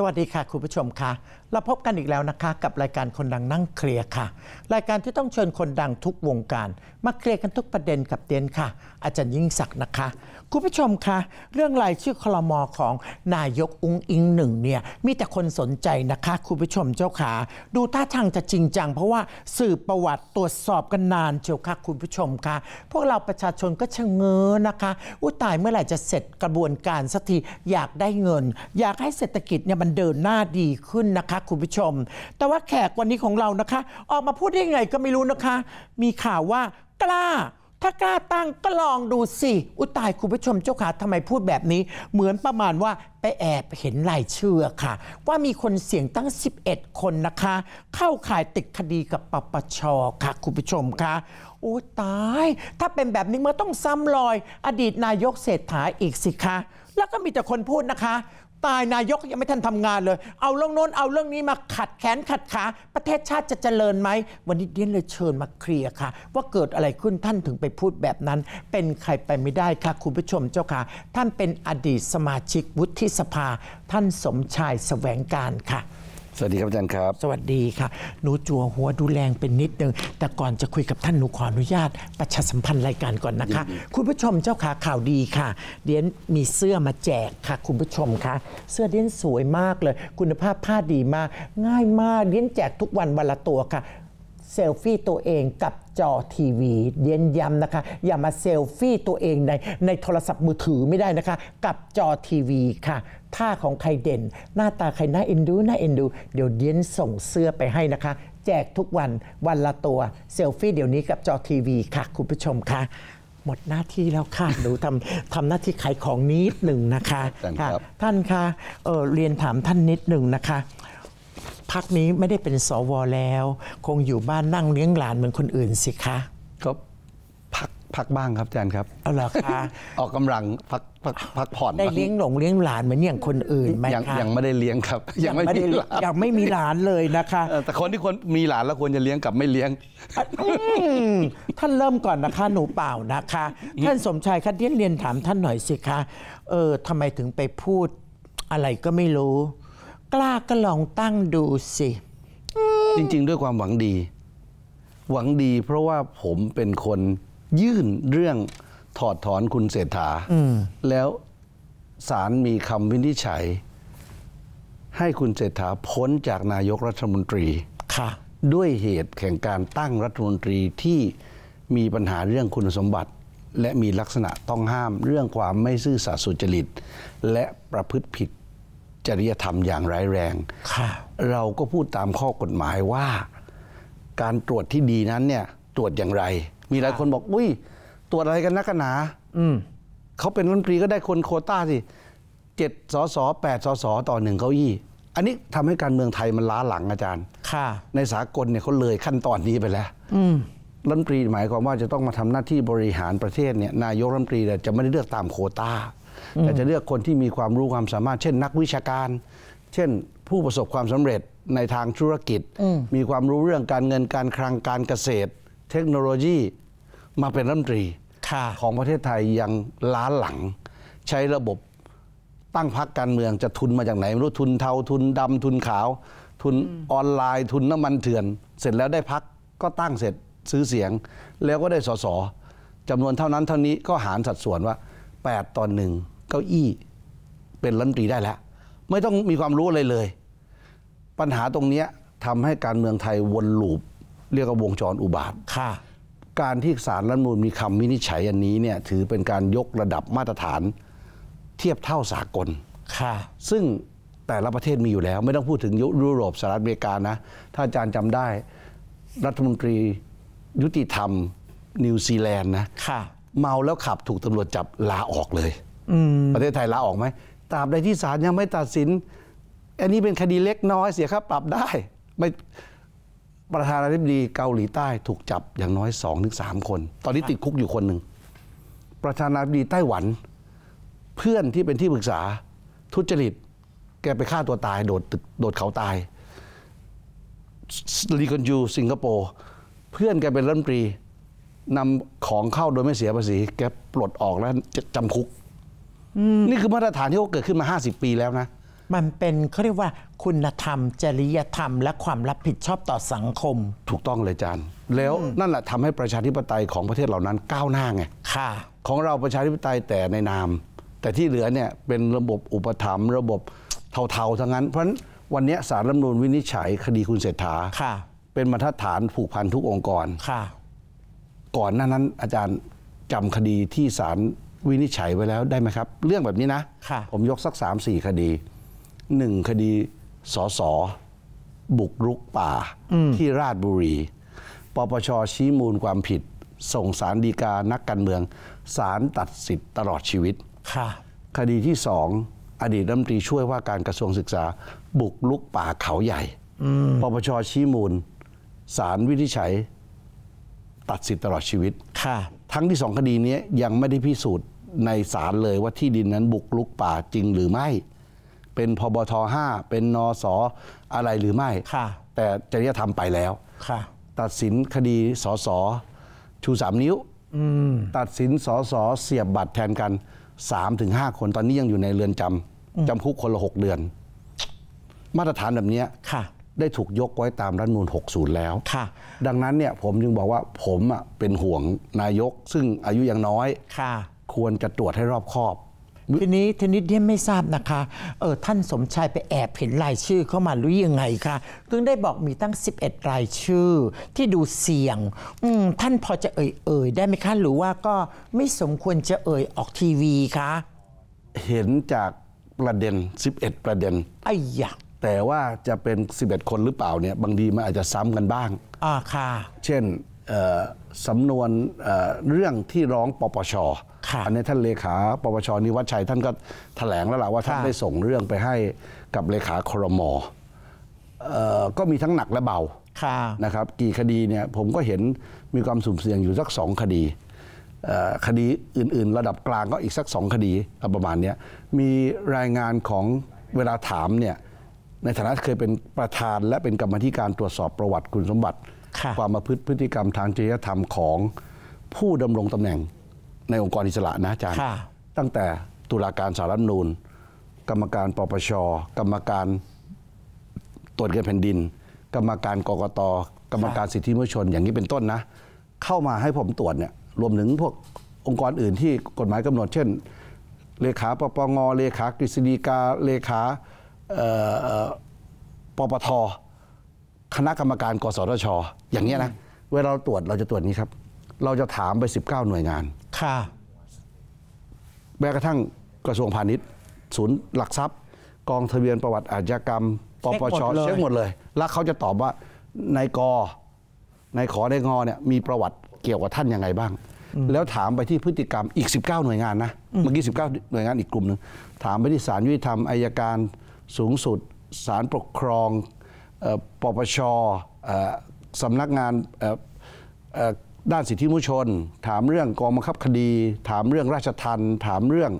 สวัสดีค่ะ คุณผู้ชมค่ะเราพบกันอีกแล้วนะคะ กับรายการคนดังนั่งเคลียร์ค่ะ รายการที่ต้องเชิญคนดังทุกวงการ มาเคลียร์กันทุกประเด็นกับเตียนค่ะ อาจารย์ยิ่งศักดิ์นะคะคุณผู้ชมคะเรื่องรายชื่อคลมอของนายก อุ้งอิงหนึ่งเนี่ยมีแต่คนสนใจนะคะคุณผู้ชมเจ้าขาดูท่าทางจะจริงจังเพราะว่าสืบประวัติตรวจสอบกันนานเชียวค่ะคุณผู้ชมคะพวกเราประชาชนก็ชะเง้อนะคะ อุ้ตายเมื่อไหร่จะเสร็จกระบวนการสักทีอยากได้เงิน อยากให้เศรษฐกิจเนี่ยมันันเดินหน้าดีขึ้นนะคะ คุณผู้ชม แต่ว่าแขกวันนี้ของเรานะคะ ออกมาพูดได้ยังไงก็ไม่รู้นะคะ มีข่าวว่ากล้า ถ้ากล้าตั้งก็ลองดูสิ อุตายคุณผู้ชมเจ้าขาทำไมพูดแบบนี้เหมือนประมาณว่าไปแอบเห็นรายเชื่อค่ะ ว่ามีคนเสี่ยงตั้ง 11 คนนะคะ เข้าข่ายติดคดีกับปปชค่ะคุณผู้ชมคะโอ้ตาย ถ้าเป็นแบบนี้มันต้องซ้ำรอย อดีตนายกเศรษฐาอีกสิคะแล้วก็มีแต่คนพูดนะคะตายนายกยังไม่ทันทำงานเลย เอาเรื่องโน้นเอาเรื่องนี้มาขัดแขนขัดขาประเทศชาติจะเจริญไหม วันนี้เดียนเลยเชิญมาเคลียร์ค่ะ ว่าเกิดอะไรขึ้น ท่านถึงไปพูดแบบนั้น เป็นใครไปไม่ได้ค่ะ คุณผู้ชมเจ้าค่ะ ท่านเป็นอดีตสมาชิกวุฒิสภา ท่านสมชายแสวงการค่ะสวัสดีครับอาจารย์ครับ สวัสดีค่ะหนูจัวหัวดูแรงเป็นนิดนึง แต่ก่อนจะคุยกับท่านหนูขออนุญาตประชาสัมพันธ์รายการก่อนนะคะ คุณผู้ชมเจ้าขาข่าวดีค่ะ เดียนมีเสื้อมาแจกค่ะ คุณผู้ชมคะเสื้อเดียนสวยมากเลย คุณภาพผ้าดีมากง่ายมากเดียนแจกทุกวันวันละตัวค่ะ เซลฟี่ตัวเองกับจอทีวีเดียนย้ำนะคะ อย่ามาเซลฟี่ตัวเอง ในในโทรศัพท์มือถือไม่ได้นะคะ กับจอทีวีค่ะท่าของใครเด่นหน้าตาใครน่าเอ็นดูน่าเอ็นดูเดี๋ยวเย็นส่งเสื้อไปให้นะคะ แจกทุกวันวันละตัวเซลฟี่เดี๋ยวนี้กับจอทีวีค่ะคุณผู้ชมค่ะหมดหน้าที่แล้วค่ะหนูทำทำหน้าที่ขายของนิดหนึ่งนะคะค่ะท่านคะเออเรียนถามท่านนิดหนึ่งนะคะพักนี้ไม่ได้เป็นสว แล้ว คงอยู่บ้านนั่งเลี้ยงหลานเหมือนคนอื่นสิคะพักบ้างครับอาจารย์ครับ เอาลหรอคะออกกำลังพักพักพักผ่อน ได้เลี้ยงหลงเลี้ยงหลานเหมือนอย่างคนอื่นไหมยังคะยังไม่ได้เลี้ยงครับ ยังไม่ได้ลยังไม่มีหลานเลยนะคะ แต่คนที่คนมีหลานแล้วควรจะเลี้ยงกับไม่เลี้ยงท่านเริ่มก่อนนะคะ หนูเปล่านะคะ ท่านสมชายคะเียนเรียนถาม ท่านหน่อยสิคะ เออทำไมถึงไปพูด อะไรก็ไม่รู้ กล้าก็ลองตั้งดูสิ จริง ๆ ด้วยความหวังดี หวังดี เพราะว่าผมเป็นคนยื่นเรื่องถอดถอนคุณเศรษฐา แล้วศาลมีคำวินิจฉัย ให้คุณเศรษฐาพ้นจากนายกรัฐมนตรีค่ะด้วยเหตุแห่งการตั้งรัฐมนตรีที่มีปัญหาเรื่องคุณสมบัติ และมีลักษณะต้องห้ามเรื่องความไม่ซื่อสัตย์สุจริต และประพฤติผิดจริยธรรมอย่างร้ายแรงเราก็พูดตามข้อกฎหมายว่าการตรวจที่ดีนั้นเนี่ยตรวจอย่างไรมีหลายคนบอก อุ้ยตรวจอะไรกันนักหนาเขาเป็นรัฐมนตรีก็ได้คนโคต้าสิเจ็ดสอสอแปดสอสอต่อหนึ่งเก้าอี้อันนี้ทำให้การเมืองไทยมันล้าหลังอาจารย์ ค่ะในสากลเนี่ยเขาเลยขั้นตอนนี้ไปแล้วรัฐมนตรีหมายความว่าจะต้องมาทำหน้าที่บริหารประเทศเนี่ย นายกรัฐมนตรีจะไม่ได้เลือกตามโคต้าแต่จะเลือกคนที่มีความรู้ความสามารถ เช่นนักวิชาการ เช่น ผู้ประสบความสำเร็จในทางธุรกิจมีความรู้เรื่องการเงินการคลังการเกษตรเทคโนโลยีมาเป็นรัฐมนตรีของประเทศไทยยังล้าหลัง ใช้ระบบตั้งพรรคการเมืองจะทุนมาจากไหนไม่รู้ทุนเทา ทุนดำ ทุนขาว ทุนออนไลน์ ทุนน้ำมันเถื่อน เสร็จแล้วได้พักก็ตั้งเสร็จซื้อเสียง แล้วก็ได้สสจำนวนเท่านั้นเท่านี้ก็หารสัดส่วนว่า 8ต่อหนึ่งเก้าอี้ เป็นรัฐมนตรีได้แล้ว ไม่ต้องมีความรู้อะไรเลย ปัญหาตรงนี้ทำให้การเมืองไทยวนลูปเรียกว่าวงจรอุบาทค่ะการที่สารรัฐมนูลมีคำวินิจฉัยอันนี้เนี่ยถือเป็นการยกระดับมาตรฐานเทียบเท่าสากลค่ะ ซึ่งแต่ละประเทศมีอยู่แล้ว ไม่ต้องพูดถึงยุโรปสหรัฐอเมริกานะ ถ้าอาจารย์จำได้ รัฐมนตรียุติธรรมนิวซีแลนด์นะค่ะเมาแล้วขับถูกตำรวจจับลาออกเลยประเทศไทยลาออกไหมตราบใดที่ศาลยังไม่ตัดสิน อันนี้เป็นคดีเล็กน้อยเสียค่าปรับได้ไม่ประธานาธิบดีเกาหลีใต้ถูกจับอย่างน้อยสองถึงสามคน ตอนนี้ติดคุกอยู่คนหนึ่ง ประธานาธิบดีไต้หวัน เพื่อนที่เป็นที่ปรึกษา ทุจริต แกไปฆ่าตัวตายโดดตึกโดดเขาตายลีกอนยูสิงคโปร์ เพื่อนแกเป็นรัฐมนตรี นำของเข้าโดยไม่เสียภาษี แกปลดออกแล้วจำคุกนี่คือมาตรฐานที่เขาเกิดขึ้นมา50ปีแล้วนะมันเป็นเขาเรียกว่าคุณธรรม จริยธรรมและความรับผิดชอบต่อสังคม ถูกต้องเลยจารย์ แล้วนั่นแหละทำให้ประชาธิปไตยของประเทศเหล่านั้นก้าวหน้าไงค่ะ ของเราประชาธิปไตยแต่ในนาม แต่ที่เหลือเนี่ยเป็นระบบอุปถัมภ์ระบบเทาๆทั้งนั้น เพราะฉะนั้นวันนี้สารรัฐมนูลวินิจฉัยคดีคุณเศรษฐาค่ะ เป็นมาตรฐานผูกพันทุกองค์กรค่ะ ก่อนหน้านั้น อาจารย์จำคดีที่สารวินิจฉัยไว้แล้วได้ไหมครับ เรื่องแบบนี้นะผมยกสัก3-4คดีหนึ่งคดีสอสอบุกรุกป่าที่ราชบุรี ปปชชี้มูลความผิด ส่งสารดีกา นักการเมืองสารตัดสิทธิ์ตลอดชีวิตคคดีที่สองอดีตรัฐมนตรีช่วยว่าการกระทรวงศึกษา บุกลุกป่าเขาใหญ่ปปชชี้มูล สารวิธิจฉัยตัดสิทธิ์ตลอดชีวิต ค่ะ ทั้งที่สองคดีนี้ยังไม่ได้พิสูจน์ในศาลเลยว่าที่ดินนั้นบุกลุกป่าจริงหรือไม่เป็นพบทห้าเป็นนอสออะไรหรือไม่ค่ะ แต่จริยธรรมไปแล้วค่ะ ตัดสินคดีสอสอชูสามนิ้วตัดสินสอสอเสียบบัตรแทนกัน3ถึง5คนตอนนี้ยังอยู่ในเรือนจำจำคุกคนละ 6 เดือน มาตรฐานแบบนี้ค่ะ ได้ถูกยกไว้ตามรัฐมนูล60 แล้วค่ะดังนั้นเนี่ยผมจึงบอกว่าผมเป็นห่วงนายก ซึ่งอายุยังน้อยค่ะ ควรจะตรวจให้รอบคอบทีนี้ทีนี้เดียไม่ทราบนะคะเออท่านสมชายไปแอบเห็นรายชื่อเข้ามาหรือยังไงคะถึงได้บอกมีตั้ง 11 รายชื่อ ที่ดูเสี่ยงอืมท่านพอจะเอ่ยเอ่ยได้ไหมคะหรือว่าก็ไม่สมควรจะเอ่ยออกทีวีคะเห็นจากประเด็น 11 ประเด็นไอ้ยะแต่ว่าจะเป็น 11 คนหรือเปล่าเนี่ยบางทีมันอาจจะซ้ำกันบ้างอ่าค่ะ เช่นสำนวนเรื่องที่ร้องปปชอันนี้ท่านเลขาปปชนิวัชชัยท่านก็แถลงแล้วล่ะว่าท่านได้ส่งเรื่องไปให้กับเลขาครมก็มีทั้งหนักและเบานะครับ กี่คดีเนี่ยผมก็เห็นมีความสุ่มเสี่ยงอยู่สักสองคดี คดีอื่นๆ ระดับกลางก็อีกสักสองคดีประมาณนี้มีรายงานของเวลาถามเนี่ยในฐานะเคยเป็นประธานและเป็นกรรมธิการตรวจสอบประวัติคุณสมบัติ ความประพฤติพฤติกรรมทางจริยธรรมของผู้ดำรงตำแหน่งในองค์กรอิสระนะอาจารย์ตั้งแต่ตุลาการสารรัฐมนูลกรรมการปปชกรรมการตรวจเงินแผ่นดิน กรรมการกรกต กรรมการสิทธิมนุษยชน อย่างนี้เป็นต้นนะ เข้ามาให้ผมตรวจเนี่ยรวมถึงพวกองค์กรอื่นที่กฎหมายกำหนดเช่นเลขาปปงเลขากฤษฎีกา เลขาปปทคณะกรรมการ กสทชอย่างนี้นะเวลาเราตรวจเราจะตรวจนี้ครับเราจะถามไป 19 หน่วยงานค่ะแม้กระทั่งกระทรวงพาณิชย์ศูนย์หลักทรัพย์กองทะเบียนประวัติอาชญากรรม ปปชเช็คหมดเลย แล้วเขาจะตอบว่านายกนายขอนายงอเนี่ยมีประวัติเกี่ยวกับท่านยังไงบ้าง แล้วถามไปที่พฤติกรรมอีก 19 หน่วยงานนะ เมื่อกี้ 19 หน่วยงานอีกกลุ่มหนึ่งถามไปที่ศาลยุติธรรมอายการสูงสุดศาลปกครองปปชสำนักงานด้านสิทธิมนุษยชน ถามเรื่องกองบังคับคดี ถามเรื่องราชทัณฑ์ถามเรื่อง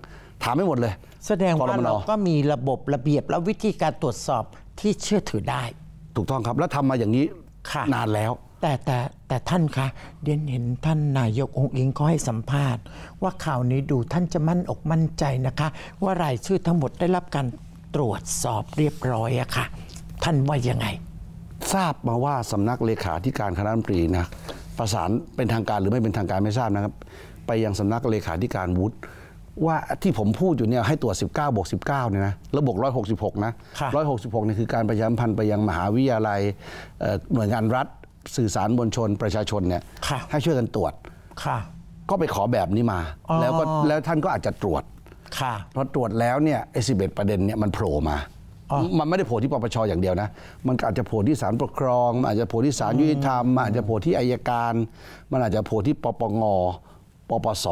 ถามไม่หมดเลย แสดงว่าเราก็มีระบบระเบียบและวิธีการตรวจสอบที่เชื่อถือได้ ถูกต้องครับแล้วทำมาอย่างนี้นานแล้ว แต่แต่แต่ท่านคะเดียนเห็นท่านนายกองค์อิงก็ให้สัมภาษณ์ว่าข่าวนี้ดูท่านจะมั่นอกมั่นใจนะคะ ว่ารายชื่อทั้งหมดได้รับการตรวจสอบเรียบร้อยอะค่ะ ท่านว่ายังไง ทราบมาว่าสำนักเลขาธิการคณะรัฐมนตรีนะประสานเป็นทางการหรือไม่เป็นทางการไม่ทราบนะครับ ไปยังสำนักเลขาธิการวุฒิว่าที่ผมพูดอยู่เนี่ยให้ตรวจ 19บวก19เนี่ยนะแล้วบวก166นะ166นี่คือการประชาสัมพันธ์ไปยังมหาวิทยาลัยหน่วยงานรัฐสื่อสารมวลชนประชาชนเนี่ยให้ช่วยกันตรวจ ก็ไปขอแบบนี้มา แล้วก็แล้วท่านก็อาจจะตรวจพอตรวจแล้วเนี่ยไอ้สิประเด็นเนี่ยมันโผล่มามันไม่ได้โผล่ที่ปปชอย่างเดียวนะ มันอาจจะโผล่ที่ศาลปกครอง มันอาจจะโผล่ที่ศาลยุติธรรม อาจจะโผล่ที่อายการ มันอาจจะโผล่ที่ปปง ปปส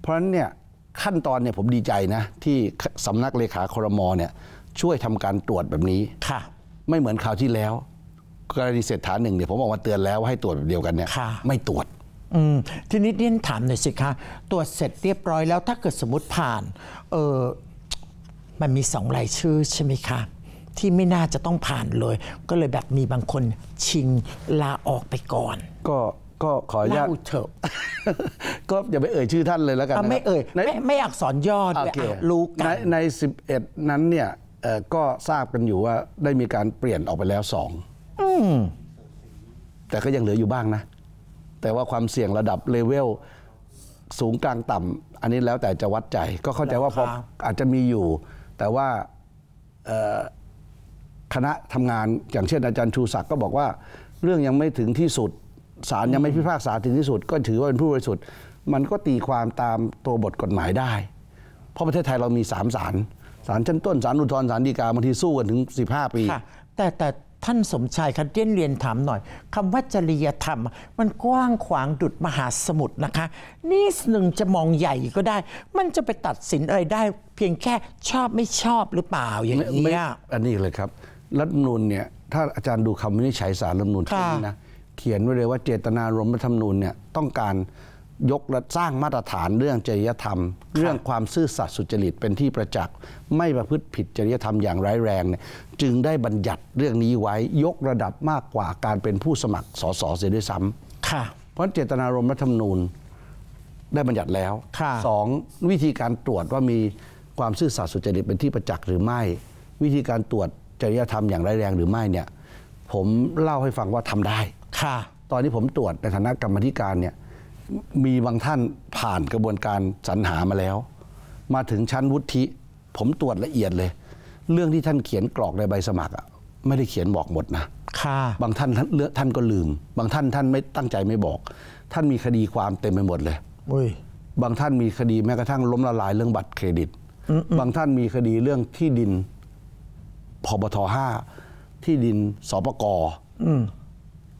เพราะฉะนั้นเนี่ยขั้นตอนเนี่ยผมดีใจนะ ที่สำนักเลขาครมเนี่ยช่วยทำการตรวจแบบนี้ ค่ะ ไม่เหมือนคราวที่แล้ว กรณีเศรษฐาหนึ่งเนี่ยผมออกมาเตือนแล้วให้ตรวจแบบเดียวกันเนี่ยไม่ตรวจทีนี้เรียนถามหน่อยสิคะตรวจเสร็จเรียบร้อยแล้ว ถ้าเกิดสมมติผ่าน เมันมีสองรายชื่อใช่ไหมคะ ที่ไม่น่าจะต้องผ่านเลย ก็เลยแบบมีบางคนชิงลาออกไปก่อน ก็ก็ขออนุญาตเก็อย่าไปเอ่ยชื่อท่านเลยแล้วกันไม่เอ่ย ไม่ไม่อักษรย่อด้วยรู้กันใน 11 นั้นเนี่ย ก็ทราบกันอยู่ว่าได้มีการเปลี่ยนออกไปแล้วสองแต่ก็ยังเหลืออยู่บ้างนะ แต่ว่าความเสี่ยงระดับเลเวลสูงกลางต่ำอันนี้แล้วแต่จะวัดใจก็เข้าใจว่าพออาจจะมีอยู่แต่ว่าคณะทำงานอย่างเช่นอาจารย์ชูศักดิ์ก็บอกว่าเรื่องยังไม่ถึงที่สุดศาลยังไม่พิพากษาถึงที่สุด ก็ถือว่าเป็นผู้บริสุทธิ์มันก็ตีความตามตัวบทกฎหมายได้ เพราะประเทศไทยเรามีสามศาลศาลชั้นต้นศาลอุทธรณ์ศาลฎีกาบางทีสู้กันถึง 15 ปีแต่แต่ท่านสมชายคดเรียนเรียนถามหน่อยคำว่าจริยธรรม มันกว้างขวางดุดมหาสมุทรนะคะ นี่หนึ่งจะมองใหญ่ก็ได้ มันจะไปตัดสินอะไรได้เพียงแค่ชอบไม่ชอบหรือเปล่าอย่างนี้อันนี้เลยครับรัฐมนูลเนี่ย ถ้าอาจารย์ดูคำวินิจฉัยสารรัฐมนูลที่นี่นะเขียนไว้เลยว่าเจตนารมณ์รัฐมนูลเนี่ยต้องการยกและสร้างมาตรฐานเรื่องจริยธรรม เรื่องความซื่อสัตย์สุจริตเป็นที่ประจักษ์ไม่ประพฤติผิดจริยธรรมอย่างร้ายแรงเนี่ยจึงได้บัญญัติเรื่องนี้ไว้ยกระดับมากกว่าการเป็นผู้สมัครสสเสียด้วยซ้ำค่ะเพราะเจตนารมณ์รัฐธรรมนูญได้บัญญัติแล้วสองวิธีการตรวจว่ามีความซื่อสัตย์สุจริตเป็นที่ประจักษ์หรือไม่ วิธีการตรวจจริยธรรมอย่างร้ายแรงหรือไม่เนี่ยผมเล่าให้ฟังว่าทำได้ ค่ะ ตอนนี้ผมตรวจในฐานะกรรมธิการเนี่ยมีบางท่านผ่านกระบวนการสรรหามาแล้ว มาถึงชั้นวุฒิผมตรวจละเอียดเลย เรื่องที่ท่านเขียนกรอกในใบสมัครอะไม่ได้เขียนบอกหมดนะค่ะ บางท่านท่านเลือกท่านก็ลืม บางท่านท่านไม่ตั้งใจไม่บอก ท่านมีคดีความเต็มไปหมดเลยอยบางท่านมีคดีแม้กระทั่งล้มละลายเรื่องบัตรเครดิตบางท่านมีคดีเรื่องที่ดินพบทห้าที่ดินสปกอ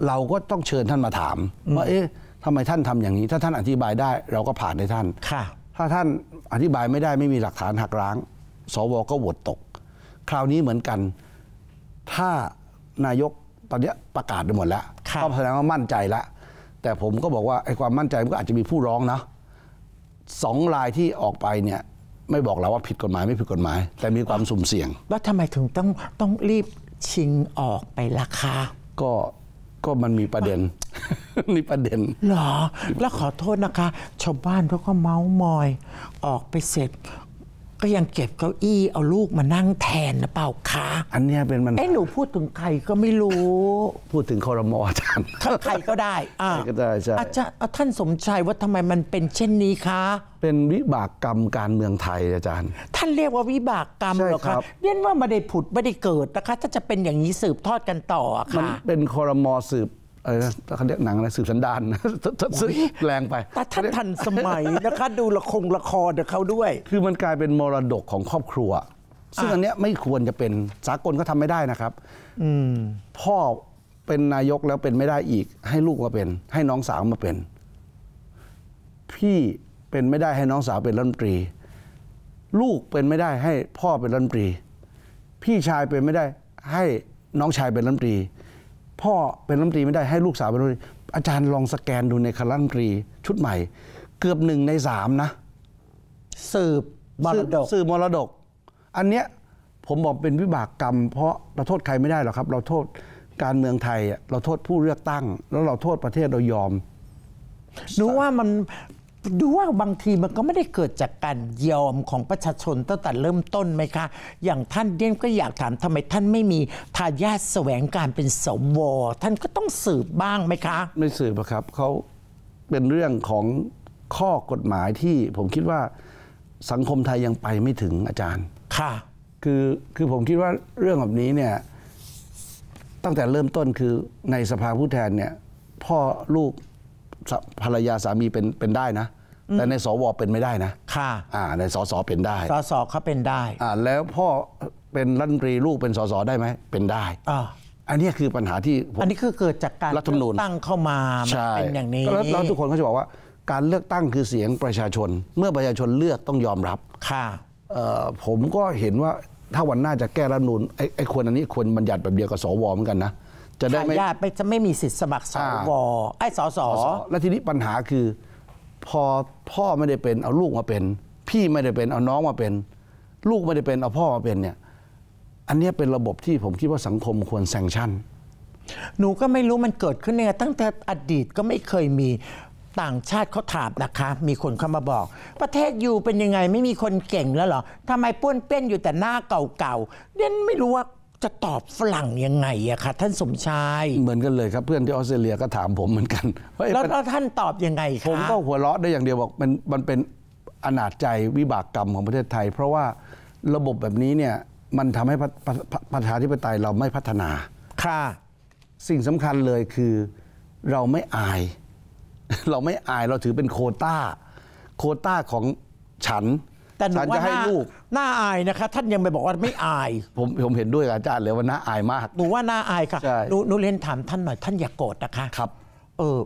เราก็ต้องเชิญท่านมาถามว่าเอ๊ะทำไมท่านทำอย่างนี้ถ้าท่านอธิบายได้เราก็ผ่านให้ท่าน ค่ะ ถ้าท่านอธิบายไม่ได้ไม่มีหลักฐานหักล้าง สว ก็โหวตตก คราวนี้เหมือนกัน ถ้านายกตอนนี้ประกาศไปหมดแล้ว ก็แสดงว่ามั่นใจแล้ว แต่ผมก็บอกว่าไอ้ความมั่นใจมันก็อาจจะมีผู้ร้องนะสองลายที่ออกไปเนี่ยไม่บอกเราว่าผิดกฎหมายไม่ผิดกฎหมาย แต่มีความสุ่มเสี่ยง แล้วทำไมถึงต้องต้องรีบชิงออกไปล่ะคะ ก็ ก็มันมีประเด็นนี่ประเด็นหรอ แล้วขอโทษนะคะชาวบ้านเขาก็เมาส์มอยออกไปเสร็จ ก็ยังเก็บเก้าอี้เอาลูกมานั่งแทนนะเปล่าคะ อันนี้เป็นมันไอ้หนูพูดถึงใครก็ไม่รู้พูดถึงคอรมออาจารย์ใครก็ได้อ่าใครก็ได้ ใช่อาจารย์ท่านสมชายว่าทำไมมันเป็นเช่นนี้คะ เป็นวิบากกรรมการเมืองไทยอาจารย์ ท่านเรียกว่าวิบากกรรมเหรอคะเรียนว่าไม่ได้ผุดไม่ได้เกิดนะคะถ้าจะเป็นอย่างนี้สืบทอดกันต่อ่ะมันเป็นคอรมอสืบอะไรนะเขาเรียกหนังอะไรสืบสันดานซึ่งแรงไปแต่ท่านทันสมัยนะคะดูละครละครเดเขาด้วย คือมันกลายเป็นมรดกของครอบครัว ซึ่งอันเนี้ยไม่ควรจะเป็นสากลก็ทำไม่ได้นะครับ อืพ่อเป็นนายกแล้วเป็นไม่ได้อีก ให้ลูกมาเป็น ให้น้องสาวมาเป็น พี่เป็นไม่ได้ให้น้องสาวเป็นรัฐมนตรี ลูกเป็นไม่ได้ให้พ่อเป็นรัฐมนตรี พี่ชายเป็นไม่ได้ ให้น้องชายเป็นรัฐมนตรีพ่อเป็นรัฐมนตรีไม่ได้ให้ลูกสาวเป็นรัฐมนตรีอาจารย์ลองสแกนดูในคณะรัฐมนตรีชุดใหม่ เกือบหนึ่งในสามนะ สืบมรดกสืบมรดก อันเนี้ยผมบอกเป็นวิบากกรรมเพราะเราโทษใครไม่ได้หรอกครับ เราโทษการเมืองไทย เราโทษผู้เลือกตั้ง แล้วเราโทษประเทศเรายอม หนูว่ามันดูว่าบางทีมันก็ไม่ได้เกิดจากการยอมของประชาชนตั้งแต่เริ่มต้นไหมคะ อย่างท่านเด่นก็อยากถามทำไมท่านไม่มีทายาทแสวงการเป็นสวท่านก็ต้องสืบบ้างไหมคะไม่สืบครับเขาเป็นเรื่องของข้อกฎหมายที่ผมคิดว่าสังคมไทยยังไปไม่ถึงอาจารย์ค่ะคือคือผมคิดว่าเรื่องแบบนี้เนี่ยตั้งแต่เริ่มต้นคือในสภาผู้แทนเนี่ยพ่อลูกภรรยาสามีเป็นเป็นได้นะแต่ในสวเป็นไม่ได้นะ ค่ะอ่าในสสเป็นได้สสเขาเป็นได้อ่าแล้วพ่อเป็นรัฐมนตรี ลูกเป็นสสได้ไหม เป็นได้อ่าอันนี้คือปัญหาที่ อันนี้คือเกิดจากการรัฐธรรมนูญตั้งเข้ามาเป็นอย่างนี้แล้วทุกคนก็จะบอกว่าการเลือกตั้งคือเสียงประชาชน เมื่อประชาชนเลือกต้องยอมรับ ค่ะผมก็เห็นว่าถ้าวันหน้าจะแก้รัฐนูนไอ้ไอควรอันนี้ควรบัญญัติแบบเดียวกับสวเหมือนกันนะ จะได้ไม่ญาติไม่จะไม่มีสิทธิ์สมัครสว ไอ้สสและทีนี้ปัญหาคือพอพ่อไม่ได้เป็นเอาลูกมาเป็น พี่ไม่ได้เป็นเอาน้องมาเป็น ลูกไม่ได้เป็นเอาพ่อมาเป็นเนี่ยอันนี้เป็นระบบที่ผมคิดว่าสังคมควรแซงชั่น หนูก็ไม่รู้มันเกิดขึ้นเนี่ยตั้งแต่อดีตก็ไม่เคยมีต่างชาติเขาถามนะคะ มีคนเข้ามาบอก ประเทศยูเป็นยังไงไม่มีคนเก่งแล้วเหรอทำไมป้วนเป้นอยู่แต่หน้าเก่าๆเด่นไม่รู้ว่าจะตอบฝรั่งยังไงอะคะท่านสมชาย เหมือนกันเลยครับเพื่อนที่ออสเตรเลียก็ถามผมเหมือนกันแล้วท่านตอบยังไงคะผมก็หัวเราะได้อย่างเดียวบอกมันมันเป็นอนาจใจวิบากกรรมของประเทศไทย เพราะว่าระบบแบบนี้เนี่ยมันทำให้ประชาธิปไตยเราไม่พัฒนาค่ะสิ่งสำคัญเลยคือเราไม่อาย เราไม่อายเราถือเป็นโคต้า โคต้าของฉันแต่หนูาว่าจะให้ลูกน่าอายนะคะท่านยังไปบอกว่าไม่อาย ผมผมเห็นด้วยอาจารย์เลยว่าน่าอายมากหนูว่าน่าอายค่ะหนูหนูเล่นถามท่านหน่อย ท่านอย่าโกรธนะคะครับเออ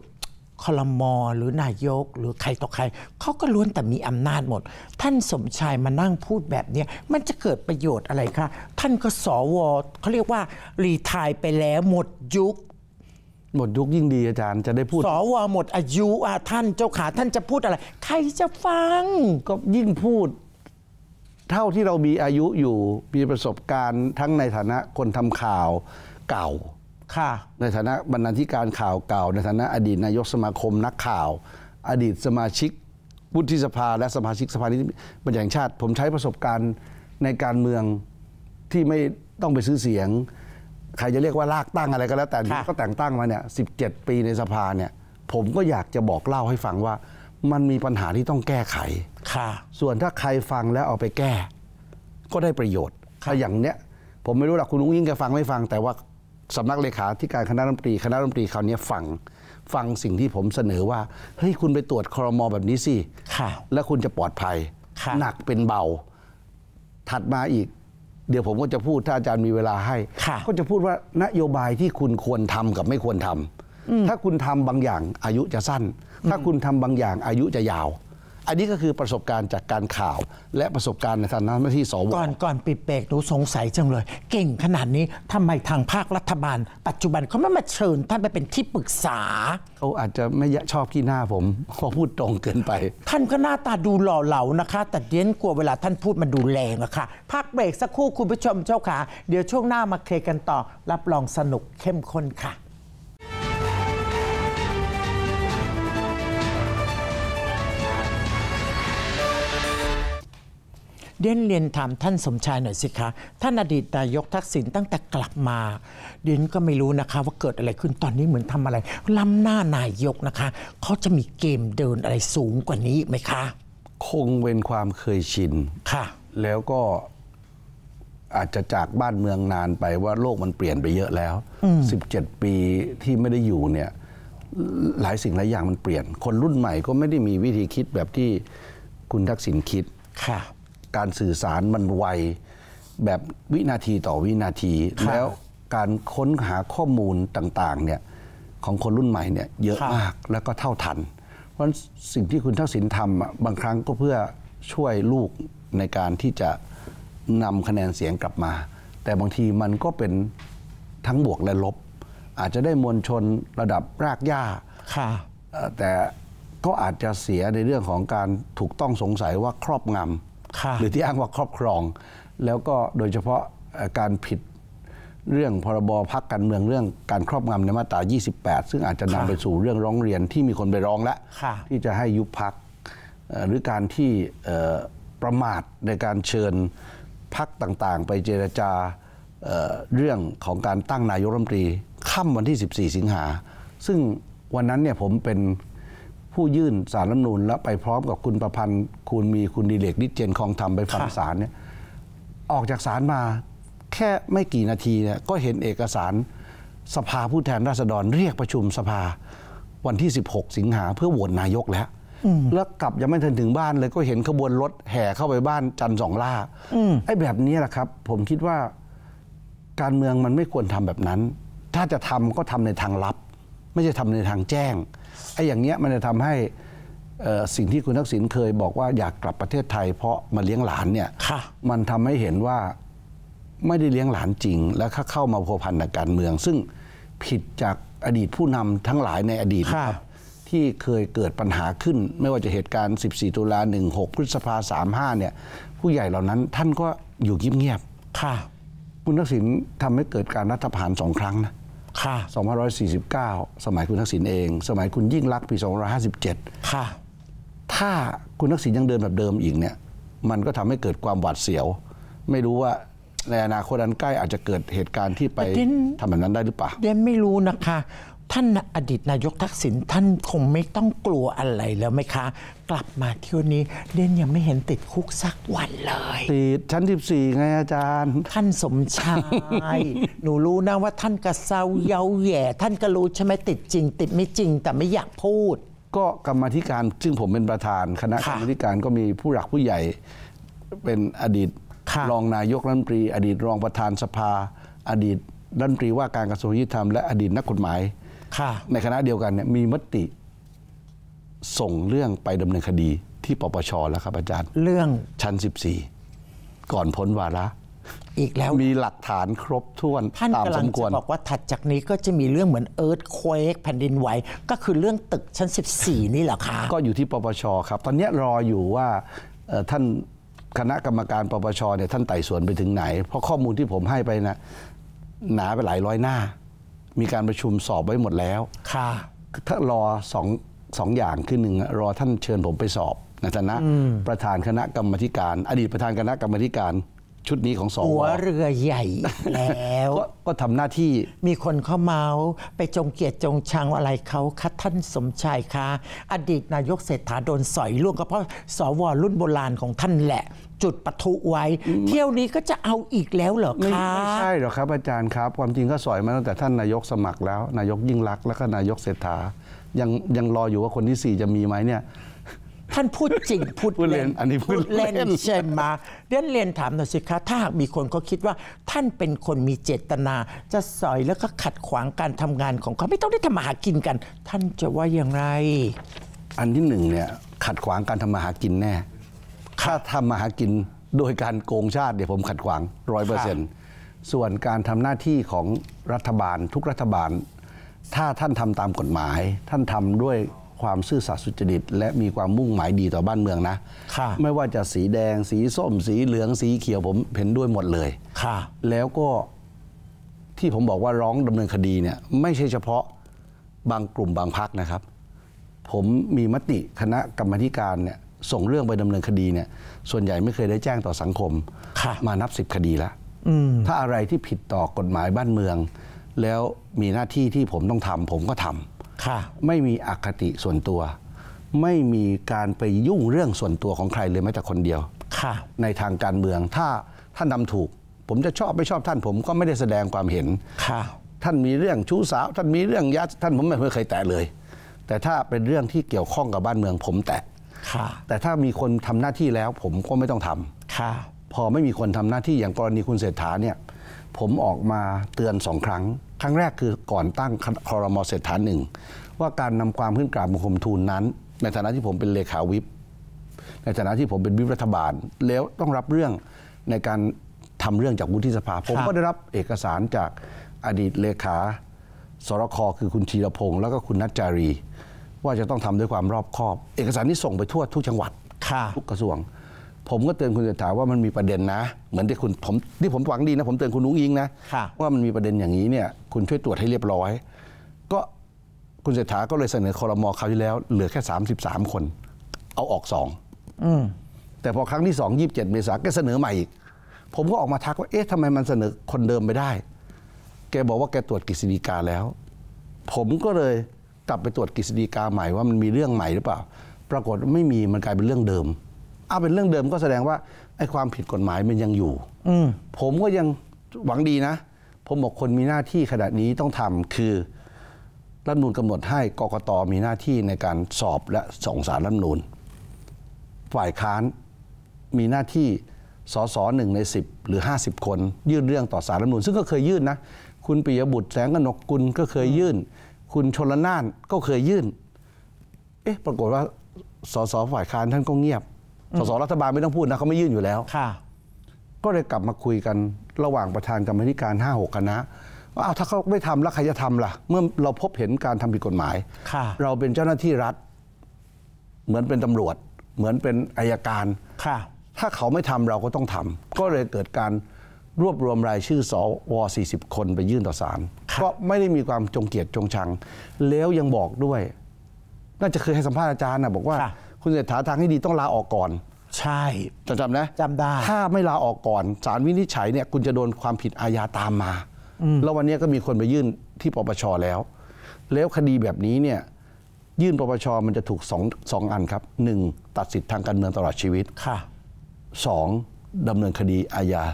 คลมอหรือนายก หรือใครต่อใครเขาก็ล้วนแต่มีอำนาจหมด ท่านสมชายมานั่งพูดแบบเนี้มันจะเกิดประโยชน์อะไรคะท่านก็สวเขาเรียกว่ารีทายไปแล้วหมดยุคหมดยุคยิ่งดีอาจารย์จะได้พูดสวหมดอายุอ่ะท่าน เจ้าขาท่านจะพูดอะไร ใครจะฟังก็ยิ่งพูด เท่าที่เรามีอายุอยู่มีประสบการณ์ทั้งในฐานะคนทำข่าวเก่า ค่ะ ในฐานะบรรณาธิการข่าวเก่า ในฐานะอดีตนายกสมาคมนักข่าว อดีตสมาชิกวุฒิสภาและสมาชิกสภานิติบัญญัติชาติ ผมใช้ประสบการณ์ในการเมืองที่ไม่ต้องไปซื้อเสียงใครจะเรียกว่าลากตั้งอะไรก็แล้วแต่ที่เขาแต่งตั้งมาเนี่ยสิปีในสภาเนี่ย ผมก็อยากจะบอกเล่าให้ฟังว่ามันมีปัญหาที่ต้องแก้ไขค่ะ ส่วนถ้าใครฟังแล้วเอาไปแก้ก็ได้ประโยชน์ถ้าอย่างเนี้ย ผมไม่รู้หรอกคุณอุ้งยิ่งแกฟังไม่ฟังแต่ว่าสำนักเลขาธิการคณะรัฐมนตรีคณะรัฐมนตรีคราวนี้ฟังฟังสิ่งที่ผมเสนอว่าเฮ้ยคุณไปตรวจครมอแบบนี้สิแล้วคุณจะปลอดภัยหนักเป็นเบา ถัดมาอีกเดี๋ยวผมก็จะพูดถ้าอาจารย์มีเวลาให้ ก็จะพูดว่านโยบายที่คุณควรทำกับไม่ควรทำ ถ้าคุณทำบางอย่างอายุจะสั้น ถ้าคุณทำบางอย่างอายุจะยาวอันนี้ก็คือประสบการณ์จากการข่าว และประสบการณ์ในฐานะหน้าที่สวก่อนก่อนปิดเบรกหนูสงสัยจังเลย เก่งขนาดนี้ทำไมทางภาครัฐบาลปัจจุบันเขาไม่มาเชิญ ท่านไปเป็นที่ปรึกษาเขาอาจจะไม่ชอบที่หน้าผมเขาพูดตรงเกินไป ท่านก็หน้าตาดูหล่อเหลานะคะ แต่เดียวกลัวเวลาท่านพูดมันดูแรงอะค่ะพักเบรกสักครู่คุณผู้ชมเจ้าขาเดี๋ยวช่วงหน้ามาเคลียร์กันต่อ รับรองสนุกเข้มข้นค่ะเดีนเรียนถามท่านสมชายหน่อยสิคะท่านอดีตนายกทักษิณตั้งแต่กลับมาเดีนก็ไม่รู้นะคะ ว่าเกิดอะไรขึ้นตอนนี้เหมือนทำอะไรล้าหน้านายกนะคะเขาจะมีเกมเดินอะไรสูงกว่านี้ไหมคะ คงเป็นความเคยชินค่ะ แล้วก็อาจจะจากบ้านเมืองนานไปว่าโลกมันเปลี่ยนไปเยอะแล้ว 17 ปีที่ไม่ได้อยู่เนี่ย หลายสิ่งหลายอย่างมันเปลี่ยน คนรุ่นใหม่ก็ไม่ได้มีวิธีคิดแบบที่คุณทักษิณคิดค่ะการสื่อสารมันไวแบบวินาทีต่อวินาที แล้วการค้นหาข้อมูลต่างๆเนี่ยของคนรุ่นใหม่เนี่ยเยอะมากแล้วก็เท่าทัน เพราะสิ่งที่คุณทักษิณทำบางครั้งก็เพื่อช่วยลูกในการที่จะนำคะแนนเสียงกลับมา แต่บางทีมันก็เป็นทั้งบวกและลบ อาจจะได้มวลชนระดับรากหญ้าแต่ก็อาจจะเสียในเรื่องของการถูกต้องสงสัยว่าครอบงำหรือที่อ้างว่าครอบครอง แล้วก็โดยเฉพาะการผิดเรื่องพรบพักการเมืองเรื่องการครอบงำในมาตรา 28 ซึ่งอาจจะนำไปสู่เรื่องร้องเรียนที่มีคนไปร้องแล้วที่จะให้ยุบพักหรือการที่ประมาทในการเชิญพักต่างๆ ไปเจรจาเรื่องของการตั้งนายกรัฐมนตรีค่ำวันที่ 14 สิงหา ซึ่งวันนั้นเนี่ยผมเป็นผู้ยื่นสารรัฐนูลแล้วไปพร้อมกับคุณประพันธ์ คุณมีคุณดีเลกนิจเจนคองธรรมไปฟังศาลเนี่ย ออกจากศาลมาแค่ไม่กี่นาทีเนี่ยก็เห็นเอกสารสภาผู้แทนราษฎรเรียกประชุมสภาวันที่ 16 สิงหาเพื่อโหวตนายกแล้ว แล้วกลับยังไม่ทันถึงบ้านเลยก็เห็นขบวนรถแห่เข้าไปบ้านจันสองล่าไอ้แบบนี้แหละครับ ผมคิดว่าการเมืองมันไม่ควรทำแบบนั้น ถ้าจะทำก็ทำในทางลับ ไม่ใช่ทาในทางแจ้งไอ้อย่างเนี้ยมันจะทำให้สิ่งที่คุณทักษิณเคยบอกว่าอยากกลับประเทศไทยเพราะมาเลี้ยงหลานเนี่ยมันทำให้เห็นว่าไม่ได้เลี้ยงหลานจริง และเข้ามาพัวพันกับการเมือง ซึ่งผิดจากอดีตผู้นำทั้งหลายในอดีตครับที่เคยเกิดปัญหาขึ้น ไม่ว่าจะเหตุการณ์ 14 ตุลา 16 พฤษภา35 เนี่ยผู้ใหญ่เหล่านั้นท่านก็อยู่เงียบๆค่ะคุณทักษิณทำให้เกิดการรัฐประหารสองครั้งนะค่ะ2549 สมัยคุณทักษิณเอง สมัยคุณยิ่งรักปี2557ค่ะ ถ้าคุณทักษิณยังเดินแบบเดิมอีกเนี่ย มันก็ทำให้เกิดความหวาดเสียว ไม่รู้ว่า ในอนาคตอันใกล้อาจจะเกิดเหตุการณ์ที่ไปทำแบบนั้นได้หรือเปล่าเดนไม่รู้นะคะท่านอดีตนายกทักษิณท่านคงไม่ต้องกลัวอะไรแล้วไหมคะ กลับมาเที่ยวนี้เดนยังไม่เห็นติดคุกสักวันเลย ติดชั้น14 ไงอาจารย์ ท่านสมชาย หนูรู้นะว่าท่านกระเซาเยาแย่ท่านก็รู้ใช่ไหมติดจริง ติดไม่จริง แต่ไม่อยากพูด ก็กรรมธิการซึ่งผมเป็นประธาน คณะกรรมธิการก็มีผู้หลักผู้ใหญ่เป็นอดีตรองนายกรัฐมนตรี อดีตรองประธานสภา อดีตรัฐมนตรีว่าการกระทรวงยุติธรรมและอดีตนักกฎหมายในคณะเดียวกันเนี่ยมีมติส่งเรื่องไปดำเนินคดีที่ปปชแล้วครับอาจารย์เรื่องชั้น14 ก่อนพ้นวาระ อีกแล้ว มีหลักฐานครบถ้วนท่านกำลังจะบอกว่าถัดจากนี้ก็จะมีเรื่องเหมือนเอิร์ธควกแผ่นดินไหวก็คือเรื่องตึกชั้น14 นี่แหละคะก็อยู่ที่ปปชครับ ตอนนี้รออยู่ว่าท่านคณะกรรมการปปชเนี่ยท่านไต่สวนไปถึงไหน เพราะข้อมูลที่ผมให้ไปนะหนาไปหลายร้อยหน้ามีการประชุมสอบไว้หมดแล้ว ค่ะ ถ้ารอสองสองอย่างคือหนึ่งรอท่านเชิญผมไปสอบในฐานะ ประธานคณะกรรมการ อดีตประธานคณะกรรมการชุดนี้ของสวหัวเรือใหญ่แล้ว ก็ทำหน้าที่ มีคนเข้าเมาส์ไปจงเกียรติจงชังอะไรเขาคัดท่านสมชายคะ อดีตนายกเศรษฐาโดนสอยล่วงก็เพราะสวรุ่นโบราณของท่านแหละจุดปะทุไว้เที่ยวนี้ก็จะเอาอีกแล้วเหรอคะไม่ใช่หรอกครับอาจารย์ครับ ความจริงก็สอยมาตั้งแต่ท่านนายกสมัครแล้ว นายกยิ่งรัก แล้วก็นายกเศรษฐายังยังรออยู่ว่าคนที่สี่จะมีไหมเนี่ยท่านพูดจริงพูดเล่น อันนี้พูดเล่นใช่ไหมเรียนเรียนถามหน่อยสิคะถ้าหากมีคนเขาคิดว่าท่านเป็นคนมีเจตนา จะสอยแล้วก็ขัดขวางการทำงานของเขาไม่ต้องได้ทำมาหากินกัน ท่านจะว่าอย่างไร อันที่หนึ่งเนี่ยขัดขวางการทำมาหากินแน่ถ้าทำมาหากินโดยการโกงชาติเดี๋ยวผมขัดขวางร้อยเปอร์เซ็นต์ส่วนการทำหน้าที่ของรัฐบาลทุกรัฐบาล ถ้าท่านทำตามกฎหมาย ท่านทำด้วยความซื่อสัตย์สุจริต และมีความมุ่งหมายดีต่อบ้านเมืองนะะไม่ว่าจะสีแดงสีส้ม สีเหลืองสีเขียวผมเห็นด้วยหมดเลยค่ะแล้วก็ที่ผมบอกว่าร้องดำเนินคดีเนี่ยไม่ใช่เฉพาะบางกลุ่มบางพักนะครับ ผมมีมติคณะกรรมธิการเนี่ยส่งเรื่องไปดำเนินคดีเนี่ยส่วนใหญ่ไม่เคยได้แจ้งต่อสังคมคมานับสิบคดีแล้วถ้าอะไรที่ผิดต่อกฎหมายบ้านเมือง แล้วมีหน้าที่ที่ผมต้องทำผมก็ทำไม่มีอคติส่วนตัว ไม่มีการไปยุ่งเรื่องส่วนตัวของใครเลยแม้แต่คนเดียวในทางการเมืองถ้าท่านนำถูก ผมจะชอบไม่ชอบท่านผมก็ไม่ได้แสดงความเห็นท่านมีเรื่องชู้สาว ท่านมีเรื่องยัดท่านผมไม่เคยแตะเลย แต่ถ้าเป็นเรื่องที่เกี่ยวข้องกับบ้านเมือง ผมแตะแต่ถ้ามีคนทำหน้าที่แล้วผมก็ไม่ต้องทำค่ะพอไม่มีคนทำหน้าที่อย่างกรณีคุณเศรษฐาเนี่ยผมออกมาเตือนสองครั้ง ครั้งแรกคือก่อนตั้งคอรมอเศรษฐาหนึ่งว่าการนำความขึ้นกราบบุคคมทูลนั้น ในฐานะที่ผมเป็นเลขาวิปในฐานะที่ผมเป็นวิปรัฐบาลแล้วต้องรับเรื่องในการทำเรื่องจากวุฒิสภา ผมก็ได้รับเอกสารจากอดีตเลขา สรค คือคุณธีรพงศ์แล้วก็คุณนัทจารีว่าจะต้องทำด้วยความรอบคอบ เอกสารนี้ส่งไปทั่วทุกจังหวัดทุกกระทรวง ผมก็เตือนคุณเศรษฐาว่ามันมีประเด็นนะ เหมือนที่คุณผมที่ผมหวังดีนะ ผมเตือนคุณนุ้งอิงนะว่ามันมีประเด็นอย่างนี้เนี่ย คุณช่วยตรวจให้เรียบร้อย ก็คุณเศรษฐาก็เลยเสนอคอรมอคราวที่แล้วเหลือแค่ 33 คน เอาออกสองแต่พอครั้งที่สองยีิบเจ็ดเมษาก็เสนอใหม่อีก ผมก็ออกมาทักว่าเอ๊ะทำไมมันเสนอคนเดิมไปได้ แกบอกว่าแกตรวจกฤษฎีกาแล้ว ผมก็เลยกลับไปตรวจกฤษฎีกาใหม่ว่ามันมีเรื่องใหม่หรือเปล่า ปรากฏไม่มีมันกลายเป็นเรื่องเดิมเอาเป็นเรื่องเดิมก็แสดงว่าไอ้ความผิดกฎหมายมันยังอยู่ อืผมก็ยังหวังดีนะ ผมบอกคนมีหน้าที่ขณะนี้ต้องทำ คือรัฐมนูนกำหนดให้กกต มีหน้าที่ในการสอบและส่งสารรัฐมนูนฝ่ายค้านมีหน้าที่สสหนึ่งในสิบหรือห้าสิบคน ยื่นเรื่องต่อสารรัฐมนูนซึ่งก็เคยยื่นนะ คุณปิยบุตรแสงกนกกุลก็เคยยื่นคุณชนละนานก็เคยยื่น เอ๊ะปรากฏว่าสสฝ่ายค้านท่านก็เงียบ สสรัฐบาลไม่ต้องพูดนะเขาไม่ยื่นอยู่แล้วค่ะ ก็เลยกลับมาคุยกันระหว่างประธานกรรมธิการห้าหกคณะว่าถ้าเขาไม่ทำแล้วใครจะทำล่ะ เมื่อเราพบเห็นการทำผิดกฎหมายเราเป็นเจ้าหน้าที่รัฐเหมือนเป็นตำรวจเหมือนเป็นอายการ ถ้าเขาไม่ทำเราก็ต้องทำก็เลยเกิดการรวบรวมรายชื่อสว40 คนไปยื่นต่อศาลก็ไม่ได้มีความจงเกียจจงชัง แล้วยังบอกด้วย น่าจะเคยให้สัมภาษณ์อาจารย์นะบอกว่าคุณเศรษฐาทางให้ดีต้องลาออกก่อน ใช่จำจำนะจำได้ถ้าไม่ลาออกก่อนศาลวินิจฉัยเนี่ยคุณจะโดนความผิดอาญาตามมา แล้ววันนี้ก็มีคนไปยื่นที่ปปชแล้ว แล้วคดีแบบนี้เนี่ยยื่นปปชมันจะถูกสองสองอันครับหนึ่งตัดสิทธิ์ทางการเมืองตลอดชีวิตค่ะสองดำเนินคดีอาญา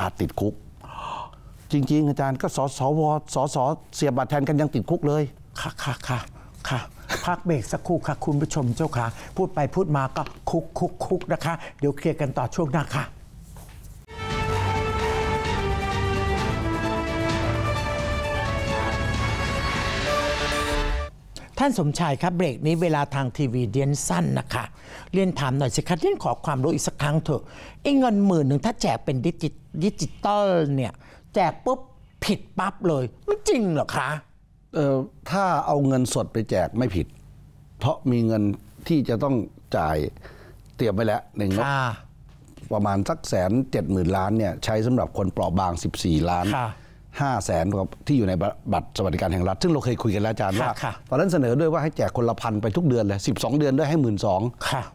อาจติดคุก จริงๆอาจารย์ก็สสวสสเสียบบัตรแทนกันยังติดคุกเลยค่ะค่ะค่ะค่ะพักเบรกสักครู่ค่ะ คุณผู้ชมเจ้าค่ะ พูดไปพูดมาก็คุกคุกคุกนะคะเดี๋ยวเคลียร์กันต่อช่วงหน้าค่ะท่านสมชายครับเบรกนี้เวลาทางทีวีเดียนสั้นนะคะ เรียนถามหน่อยสิคะเรียนขอความรู้อีกสักครั้งเถอะไอ้เงินหมื่นหนึ่งถ้าแจกเป็นดิจิตดิจิตอลเนี่ย แจกปุ๊บผิดปั๊บเลยมันจริงเหรอคะเอ่อถ้าเอาเงินสดไปแจกไม่ผิด เพราะมีเงินที่จะต้องจ่าย เตรียมไว้แล้วหนึ่งประมาณสักแสนเจ็ดหมื่นล้านเนี่ยใช้สำหรับคนเปราะบาง14 ล้านค่ะห้าแสนที่อยู่ในบัตรสวัสดิการแห่งรัฐ ซึ่งเราเคยคุยกันแล้วอาจารย์ว่าตอนนั้นเสนอด้วยว่าให้แจกคนละพันไปทุกเดือนเลย 12 เดือนด้วยให้หมื่นสอง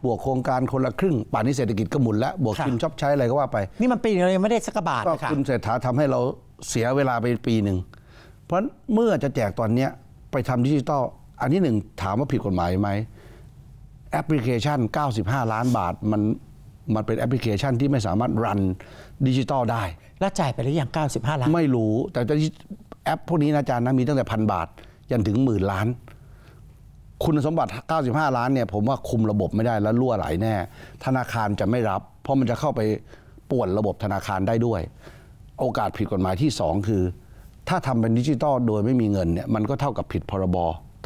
บวกโครงการคนละครึ่ง ป่านนี้เศรษฐกิจก็หมุนแล้ว บวกคิมชอบใช้อะไรก็ว่าไป นี่มันปีนึงยไม่ได้สักบาทก็คุณเศรษฐาทำให้เราเสียเวลาไปปีหนึ่งเพราะเมื่อจะแจกตอนเนี้ยไปทำดิจิตอลอันนี้หนึ่งถามว่าผิดกฎหมายไหมแอปพลิเคชัน95ล้านบาทมันมันเป็นแอปพลิเคชันที่ไม่สามารถรันดิจิตอลได้ล้วจ่ายไปหรือยัง95 ล้าน ไม่รู้ แต่แอปพวกนี้นะอาจารย์นะมีตั้งแต่พันบาท ยันถึงหมื่นล้าน คุณสมบัติ 95 ล้านเนี่ยผมว่าคุมระบบไม่ได้แล้วรั่วไหลแน่ ธนาคารจะไม่รับ เพราะมันจะเข้าไปป่วนระบบธนาคารได้ด้วย โอกาสผิดกฎหมายที่ 2 คือ ถ้าทำเป็นดิจิตอลโดยไม่มีเงินเนี่ยมันก็เท่ากับผิดพรบ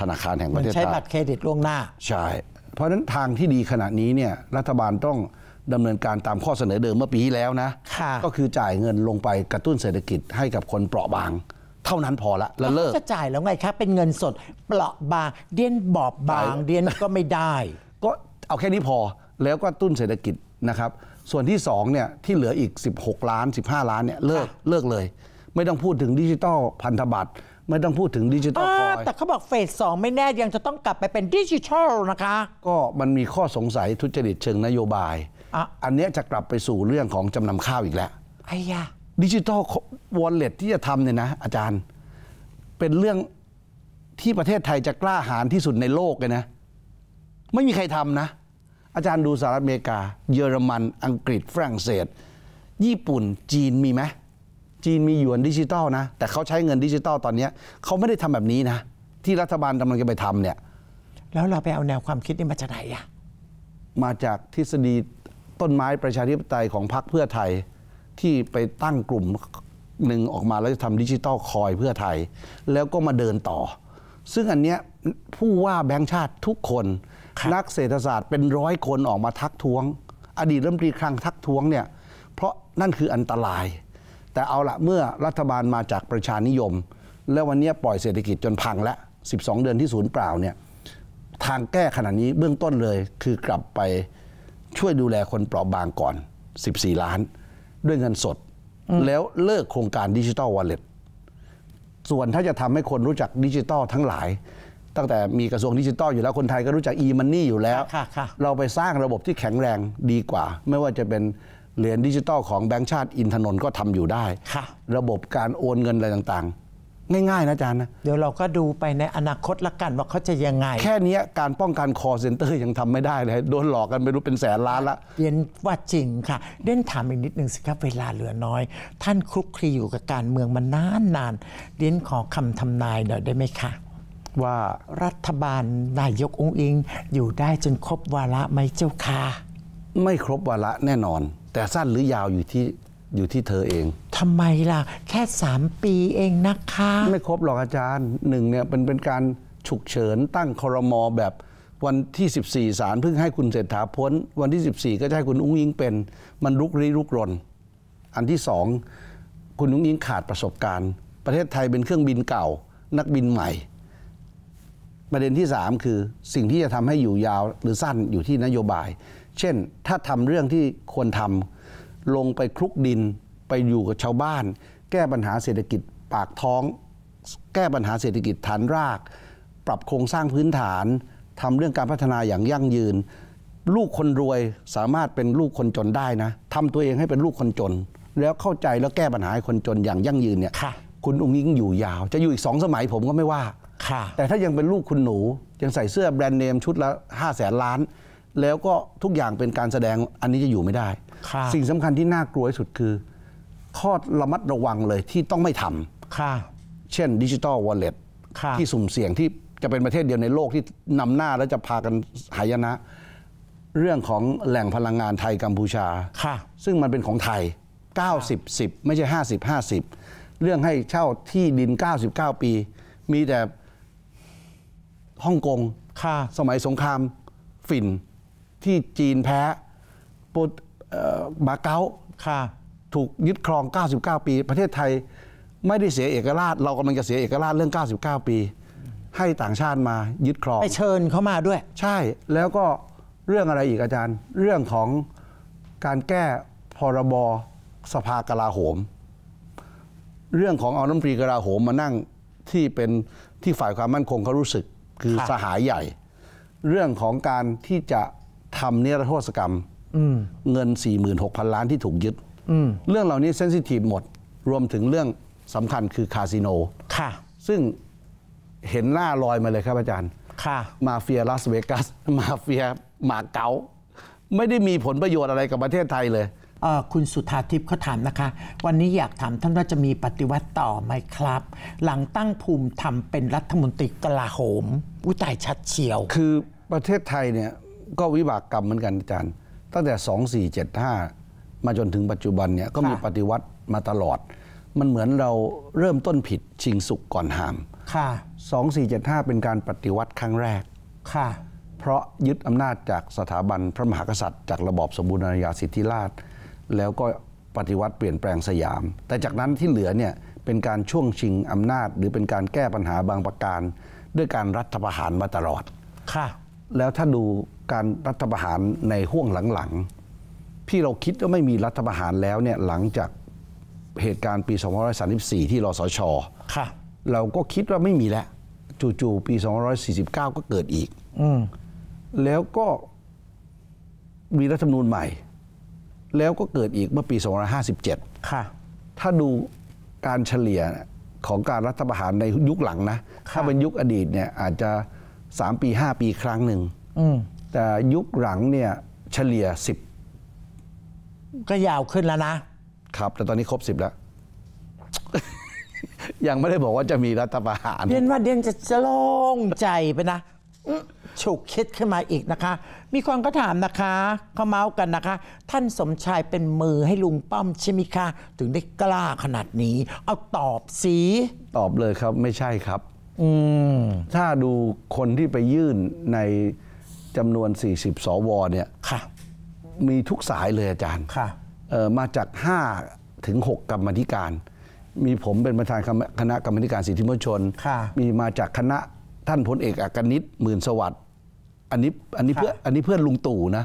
ธนาคารแห่งประเทศไทยใช้บัตรเครดิตล่วงหน้า ใช่ เพราะฉะนั้นทางที่ดีขณะนี้เนี่ยรัฐบาลต้องดำเนินการตามข้อเสนอเดิมเมื่อปีที่แล้วนะก็คือจ่ายเงินลงไปกระตุ้นเศรษฐกิจให้กับคนเปราะบาง เท่านั้นพอละแล้วเลิกจะจ่ายแล้วไงครับเป็นเงินสดเปราะบางเดียนบอบบางเดียนก็ไม่ได้ ก็เอาแค่นี้พอแล้วก็ตุ้นเศรษฐกิจนะครับส่วนที่2เนี่ยที่เหลืออีก 16 ล้าน 15 ล้านเนี่ยเลิกเลิกเลย ไม่ต้องพูดถึงดิจิตอลพันธบัตรไม่ต้องพูดถึงดิจิตอลคอยแต่เขาบอกเฟสสองไม่แน่ยังจะต้องกลับไปเป็นดิจิทัลนะคะ ก็มันมีข้อสงสัยทุจริตเชิงนโยบายอันนี้จะกลับไปสู่เรื่องของจำนำข้าวอีกแล้วไอ้ยาดิจิตอลวอลเล็ตที่จะทำเนี่ยนะ อาจารย์เป็นเรื่องที่ประเทศไทยจะกล้าหาญที่สุดในโลกเลยนะไม่มีใครทำนะ อาจารย์ดูสหรัฐอเมริกา เยอรมัน อังกฤษฝรั่งเศสญี่ปุ่นจีนมีไหม จีนมีหยวนดิจิตอลนะแต่เขาใช้เงินดิจิตอลตอนนี้เขาไม่ได้ทำแบบนี้นะ ที่รัฐบาลกำลังจะไปทำเนี่ย แล้วเราไปเอาแนวความคิดนี้มาจากไหนอะมาจากทฤษฎีต้นไม้ประชาธิปไตยของพรรคเพื่อไทยที่ไปตั้งกลุ่มหนึ่งออกมา แล้วจะทำดิจิตอลคอยเพื่อไทย แล้วก็มาเดินต่อ ซึ่งอันเนี้ยผู้ว่าแบงค์ชาติทุกคน นักเศรษฐศาสตร์เป็นร้อยคนออกมาทักท้วง อดีตรัฐมนตรีคลังทักท้วงเนี่ยเพราะนั่นคืออันตราย แต่เอาละเมื่อรัฐบาลมาจากประชานิยม แล้ววันนี้ปล่อยเศรษฐกิจจนพังแล้ว12 เดือนที่ศูนย์เปล่าเนี่ยทางแก้ขนาดนี้เบื้องต้นเลยคือกลับไปช่วยดูแลคนเปราะบางก่อน 14 ล้านด้วยเงินสด แล้วเลิกโครงการดิจิตอลวอลเล็ตส่วนถ้าจะทำให้คนรู้จักดิจิตอลทั้งหลาย ตั้งแต่มีกระทรวงดิจิตอลอยู่แล้วคนไทยก็รู้จักอีมันนี่อยู่แล้ว เราไปสร้างระบบที่แข็งแรงดีกว่า ไม่ว่าจะเป็นเหรียญดิจิตอลของแบงก์ชาติอินทนนท์ก็ทำอยู่ได้ ระบบการโอนเงินอะไรต่างๆง่าย ๆ นะอาจารย์นะเดี๋ยวเราก็ดูไปในอนาคตละกันว่าเขาจะยังไง แค่นี้การป้องกันคอเซ็นเตอร์ยังทำไม่ได้เลยโดนหลอกกันไม่รู้เป็นแสนล้านละเรียนว่าจริงค่ะ เด่นถามอีกนิดหนึ่งสิครับเวลาเหลือน้อย ท่านคลุกคลีอยู่กับการเมืองมานานนานเรียนขอคำทำนายหน่อยได้ไหมคะ ว่ารัฐบาลนายกองอิง อยู่ได้จนครบวาระไหมเจ้าค่ะไม่ครบวาระแน่นอน แต่สั้นหรือยาวอยู่ที่อยู่ที่เธอเอง ทำไมล่ะ แค่ 3 ปีเองนะคะ ไม่ครบหรอกอาจารย์ หนึ่งเนี่ยเป็นเป็นการฉุกเฉินตั้งคอรมอแบบวันที่ 14สารเพิ่งให้คุณเศรษฐาพ้น วันที่ 14 ก็จะให้คุณอุ้งยิงเป็นมันลุกรีลุกรน อันที่สองคุณอุ้งยิงขาดประสบการณ์ ประเทศไทยเป็นเครื่องบินเก่า นักบินใหม่ ประเด็นที่มคือสิ่งที่จะทำให้อยู่ยาวหรือสั้นอยู่ที่นโยบาย เช่นถ้าทำเรื่องที่ควรทำลงไปคลุกดินไปอยู่กับชาวบ้าน แก้ปัญหาเศรษฐกิจปากท้อง แก้ปัญหาเศรษฐกิจฐานราก ปรับโครงสร้างพื้นฐานทำเรื่องการพัฒนาอย่างยั่งยืน ลูกคนรวยสามารถเป็นลูกคนจนได้นะทำตัวเองให้เป็นลูกคนจน แล้วเข้าใจแล้วแก้ปัญหาคนจนอย่างยั่งยืนเนี่ยคุณอุ้งยิ่งอยู่ยาว จะอยู่อีกสองสมัยผมก็ไม่ว่าแต่ถ้ายังเป็นลูกคุณหนู ยังใส่เสื้อแบรนด์เนมชุดละห้าแสนล้านแล้วก็ทุกอย่างเป็นการแสดงอันนี้จะอยู่ไม่ได้สิ่งสำคัญที่น่ากลัวที่สุดคือ ข้อระมัดระวังเลยที่ต้องไม่ทำเช่นดิจิตอลวอลเล็ตที่สุ่มเสี่ยงที่จะเป็นประเทศเดียวในโลกที่นำหน้าและจะพากันหายนะ เรื่องของแหล่งพลังงานไทย กัมพูชาซึ่งมันเป็นของไทย 90 10 ไม่ใช่ 50 50 เรื่องให้เช่าที่ดิน 99 ปี มีแต่ฮ่องกงสมัยสงครามฝิ่นที่จีนแพุ้ตมาเก้าถูกยึดครอง 99 ปี ประเทศไทย ไม่ได้เสียเอกราช เรากำลังจะเสียเอกราชเรื่อง99ปี ให้ต่างชาติมายึดครองไปเชิญเขามาด้วยใช่แล้วก็เรื่องอะไรอีกอาจารย์ เรื่องของการแก้พรบสภากลาโหม เรื่องของเอาน้ำปรีกลาโหมมานั่งที่เป็นที่ฝ่ายความมั่นคงเขารู้สึกคือสหายใหญ่ เรื่องของการที่จะทำเนิรโทษกรรมเงิน 46,000 ล้านที่ถูกยึดเรื่องเหล่านี้เซนซิทีฟหมดรวมถึงเรื่องสำคัญคือคาสิโนค่ะ ซึ่งเห็นหน้าลอยมาเลยครับอาจารย์ ค่ะ มาเฟียลาสเวกัส มาเฟียมาเก๊าไม่ได้มีผลประโยชน์อะไรกับประเทศไทยเลยคุณสุธาทิพย์เขาถามนะคะ วันนี้อยากถามท่านว่าจะมีปฏิวัติต่อไหมครับ หลังตั้งภูมิธรรมเป็นรัฐมนตรีกลาโหมอุตายชัดเฉียวคือประเทศไทยเนี่ยก็วิบากกรรมเหมือนกันอาจารย์ ตั้งแต่ 2475 มาจนถึงปัจจุบันเนี่ยก็มีปฏิวัติมาตลอด มันเหมือนเราเริ่มต้นผิดชิงสุกก่อนหามค่ะ2475 เป็นการปฏิวัติครั้งแรกค่ะเพราะยึดอำนาจจากสถาบันพระมหากษัตริย์ จากระบอบสมบูรณาญาสิทธิราชแล้วก็ปฏิวัติเปลี่ยนแปลงสยาม แต่จากนั้นที่เหลือเนี่ยเป็นการช่วงชิงอำนาจ หรือเป็นการแก้ปัญหาบางประการ ด้วยการรัฐประหารมาตลอดค่ะแล้วถ้าดูการรัฐประหารในห่วงหลังๆที่เราคิดว่าไม่มีรัฐประหารแล้วเนี่ยหลังจากเหตุการณ์ปี2534 ที่รสชเราก็คิดว่าไม่มีแล้ว จู่ๆปี 249 5ก็เกิดอีกอแล้วก็มีรัฐธรรมนูญใหม่ แล้วก็เกิดอีกเมื่อปี 257 5ค่ะถ้าดูการเฉลี่ยของการรัฐประหารในยุคหลังนะถ้าเป็นยุคอดีตเนี่ยอาจจะสามปีห้าปีครั้งหนึ่งแต่ยุคหลังเนี่ย เฉลี่ยสิบก็ยาวขึ้นแล้วนะ ครับ แต่ตอนนี้ครบสิบแล้ว ยังไม่ได้บอกว่าจะมีรัฐประหารเดียนว่าเดียนจะจะโล่งใจไปนะฉุกคิดขึ้นมาอีกนะคะ มีคนก็ถามนะคะเขาเมาส์กันนะคะ ท่านสมชายเป็นมือให้ลุงป้อมใช่ไหมคะ ถึงได้กล้าขนาดนี้ เอาตอบสี ตอบเลยครับ ไม่ใช่ครับถ้าดูคนที่ไปยื่นในจำนวน 40 สวเนี่ยมีทุกสายเลยอาจารย์ มาจาก 5 ถึง 6 กรรมธิการ มีผมเป็นประธานคณะกรรมธิการสิทธิมนุษยชน มีมาจากคณะท่านพลเอกอักนิตหมื่นสวัสดิ์อันนี้อันนี้เพื่ออันนี้เพื่อนลุงตู่นะ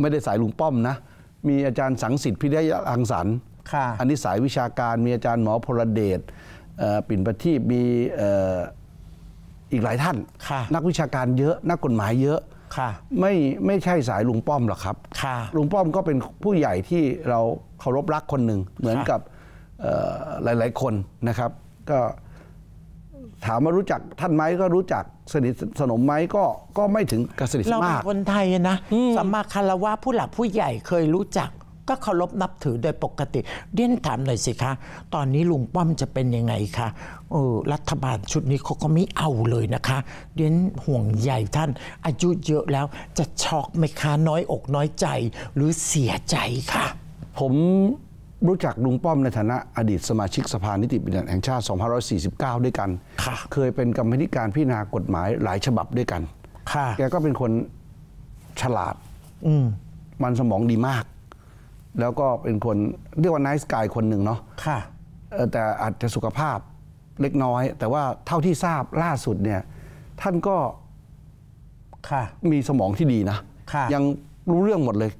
ไม่ได้สายลุงป้อมนะมีอาจารย์สังสิทธิ์พิทยอังสรรค์ค่ะ อันนี้สายวิชาการมีอาจารย์หมอพลเดชปิ่นประทีปมีอีกหลายท่าน นักวิชาการเยอะ นักกฎหมายเยอะไม่ไม่ใช่สายลุงป้อมหรอกครับลุงป้อมก็เป็นผู้ใหญ่ที่เราเคารพรักคนหนึ่ง เหมือนกับหลายหลายคนนะครับ ก็ถามว่ารู้จักท่านไหมก็รู้จักสนิทสนมไหมก็ก็ไม่ถึงกับสนิทมากเราเป็นคนไทยนะสัมมาคารวะผู้หลักผู้ใหญ่เคยรู้จักก็เคารพนับถือโดยปกติ เดียนถามหน่อยสิคะ ตอนนี้ลุงป้อมจะเป็นยังไงคะ เออรัฐบาลชุดนี้เขาก็ไม่เอาเลยนะคะ เดียนห่วงใหญ่ท่านอายุเยอะแล้วจะช็อกไหมคะน้อยอกน้อยใจ หรือเสียใจคะผมรู้จักลุงป้อมในฐานะอดีตสมาชิกสภานิติบัญญัติแห่งชาติ 2549 ด้วยกัน เคยเป็นกรรมธิการพิจารณากฎหมายหลายฉบับด้วยกันแกก็เป็นคนฉลาดมันสมองดีมากแล้วก็เป็นคนเรียกว่านายสกายคนหนึ่งเนาะค่ะแต่อาจจะสุขภาพเล็กน้อย แต่ว่าเท่าที่ทราบล่าสุดเนี่ย ท่านก็มีสมองที่ดีนะะยังรู้เรื่องหมดเลย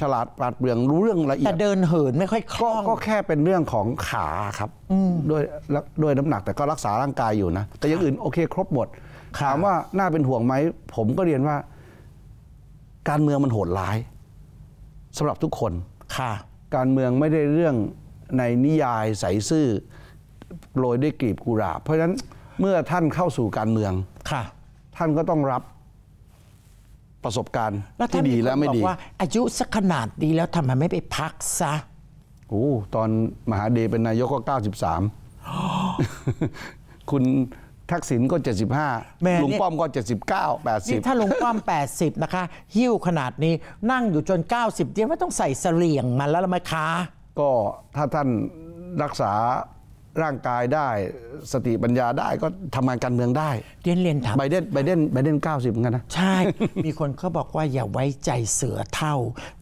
ฉลาดปราดเปรื่องรู้เรื่องละเอียดแต่เดินเหิน ไม่ค่อยคล่อง ก็แค่เป็นเรื่องของขาครับด้วยด้วยน้ำหนักแต่ก็รักษาร่างกายอยู่นะ แต่ยังอื่นโอเคครบหมดถามว่าน่าเป็นห่วงไหมผมก็เรียนว่า การเมืองมันโหดร้ายสำหรับทุกคนค่ะการเมืองไม่ได้เรื่องในนิยายใสซื่อโรยด้วยกลีบกุหลาบ เพราะฉะนั้นเมื่อท่านเข้าสู่การเมืองค่ะ ท่านก็ต้องรับประสบการณ์ที่ดีแล้วไม่ดีว่า อายุสักขนาดดีแล้วทำไมไม่ไปพักซะโอ้ตอนมหาเดเป็นนายกก็เก้าสสิบามคุณทักษิณก็ 75 ลุงป้อมก็ 79 80 ถ้าลุงป้อม 80 นะคะ หิ้วขนาดนี้นั่งอยู่จน 90 เดียวไม่ต้องใส่เสลี่ยงมาแล้วละไหมคะ ก็ถ้าท่านรักษาร่างกายได้ สติปัญญาได้ก็ทำงานการเมืองได้ เดียนเรียนถามไบเดนไบเดนไบเดนเก้าสิบเหมือนกันนะ ใช่ มีคนเขาบอกว่าอย่าไว้ใจเสือเท่า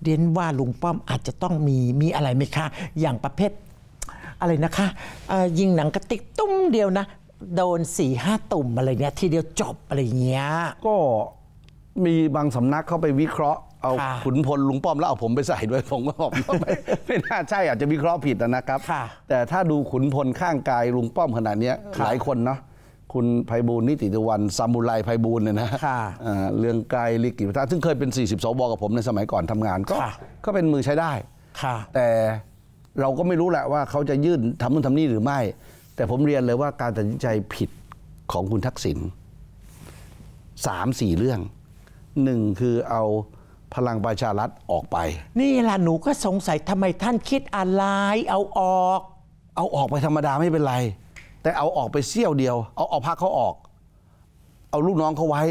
เดียนว่าลุงป้อมอาจจะต้องมีมีอะไรไหมคะ อย่างประเภทอะไรนะคะยิงหนังกระติกตุ้มเดียวนะโดนสี่ห้าตุ่มอะไรเนี้ยทีเดียวจบอะไรเงี้ย ก็มีบางสำนักเข้าไปวิเคราะห์เอาขุนพลลุงป้อมแล้วเอาผมไปใส่ด้วยผมก็บอกไม่ไม่น่าใช่อาจจะวิเคราะห์ผิดนะครับ แต่ถ้าดูขุนพลข้างกายลุงป้อมขนาดนี้หลายคนเนาะ คุณไพบูลนิติตะวันซามูไรไพบูลเนี่ยนะะเรื่องกายลิกิพัฒน์ซึ่งเคยเป็น40สอกับผมในสมัยก่อนทำงาน ก็ ก็เป็นมือใช้ได้ค่ะ แต่เราก็ไม่รู้แหละว่า เขาจะยื่นทำนู่นทำนี่หรือไม่แต่ผมเรียนเลยว่าการตัดสินใจผิดของคุณทักษิณสามสี่เรื่องหนึ่งคือเอาพลังประชารัฐออกไป นี่ล่ะหนูก็สงสัยทำไมท่านคิดอะไรเอาออก เอาออกไปธรรมดาไม่เป็นไร แต่เอาออกไปเสี้ยวเดียว เอาเอาพักเขาออก เอาลูกน้องเขาไว้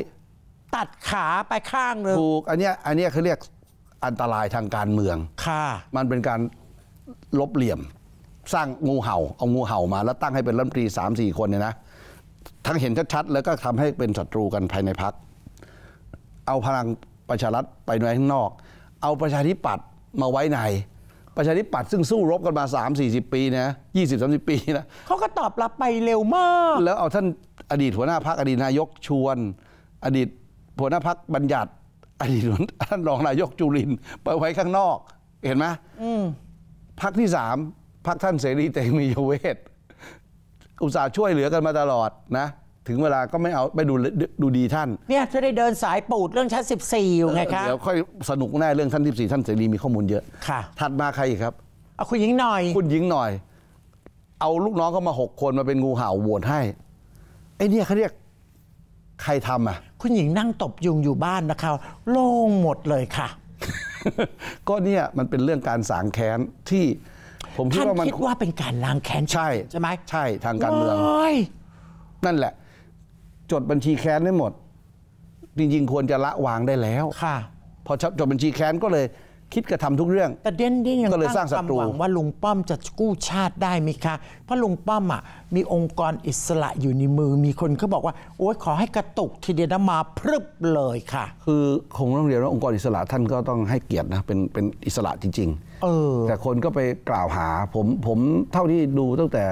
ตัดขาไปข้างเลยถูกอันนี้อันนี้เขาเรียกอันตรายทางการเมือง ค่ะมันเป็นการลบเหลี่ยมสร้างงูเห่าเอางูเห่ามาแล้วตั้งให้เป็นรัฐมนตรีสามสี่คนเนี่ยนะทั้งเห็นชัดๆแล้วก็ทำให้เป็นศัตรูกันภายในพัก เอาพลังประชารัฐไปหนข้างนอก เอาประชาธิปัตย์มาไว้ใน ประชาธิปัตย์ซึ่งสู้รบกันมา 3 40 ปีนะยี่สสิบามสิบปีนะเขาก็ตอบรับไปเร็วมาก แล้วเอาท่าน อดีตหัวหน้าพักอดีตนายกชวน อดีต หัวหน้าพักบัญญัติอดีตท่านรองนายกจุรินไปไว้ข้างนอก เห็นไหมพักที่สามพักท่านเสรีเตมีโยเวศอุตส่าห์ช่วยเหลือกันมาตลอดนะ ถึงเวลาก็ไม่เอาไปดูดูดีท่าน เนี่ยจะได้เดินสายปูดเรื่องชั้น 14 อยู่ไงคะเดี๋ยวค่อยสนุกแน่เรื่องท่าน 14 ท่านเสรี มีข้อมูลเยอะค่ะถัดมาใครครับเอาคุณหญิงหน่อย คุณหญิงหน่อย เอาลูกน้องเขามาหกคนมาเป็นงูเห่าโหวตให้ ไอ้เนี่ยเขาเรียกใครทำอ่ะ คุณหญิงนั่งตบยุงอยู่บ้านนะคะโล่งหมดเลยค่ะ ก็เนี่ยมันเป็นเรื่องการสางแค้นที่ผมคิดท่านว่ามันคิดว่าเป็นการล้างแค้นใช่ใช่ไหมใช่ทางการเมืองนั่นแหละ จดบัญชีแค้นได้หมด จริงๆ ควรจะละวางได้แล้วค่ะพอจดบัญชีแค้นก็เลยคิดกระทำทุกเรื่องแต่เด่นด่นยังก็เลยสร้างศัตรูวหวังว่าลุงป้อมจะกู้ชาติได้ไหมคะ เพราะลุงป้อมอ่ะมีองค์กรอิสระอยู่ในมือมีคนเขาบอกว่า โอ๊ยขอให้กระตุกทีเดียวมาพรึบเลยค่ะ คือคงต้องเรียนว่าองค์กรอิสระท่านก็ต้องให้เกียรตินะเป็นเป็นอิสระจริง ๆออแต่คนก็ไปกล่าวหา ผมผมเท่าที่ดูตั้งแต่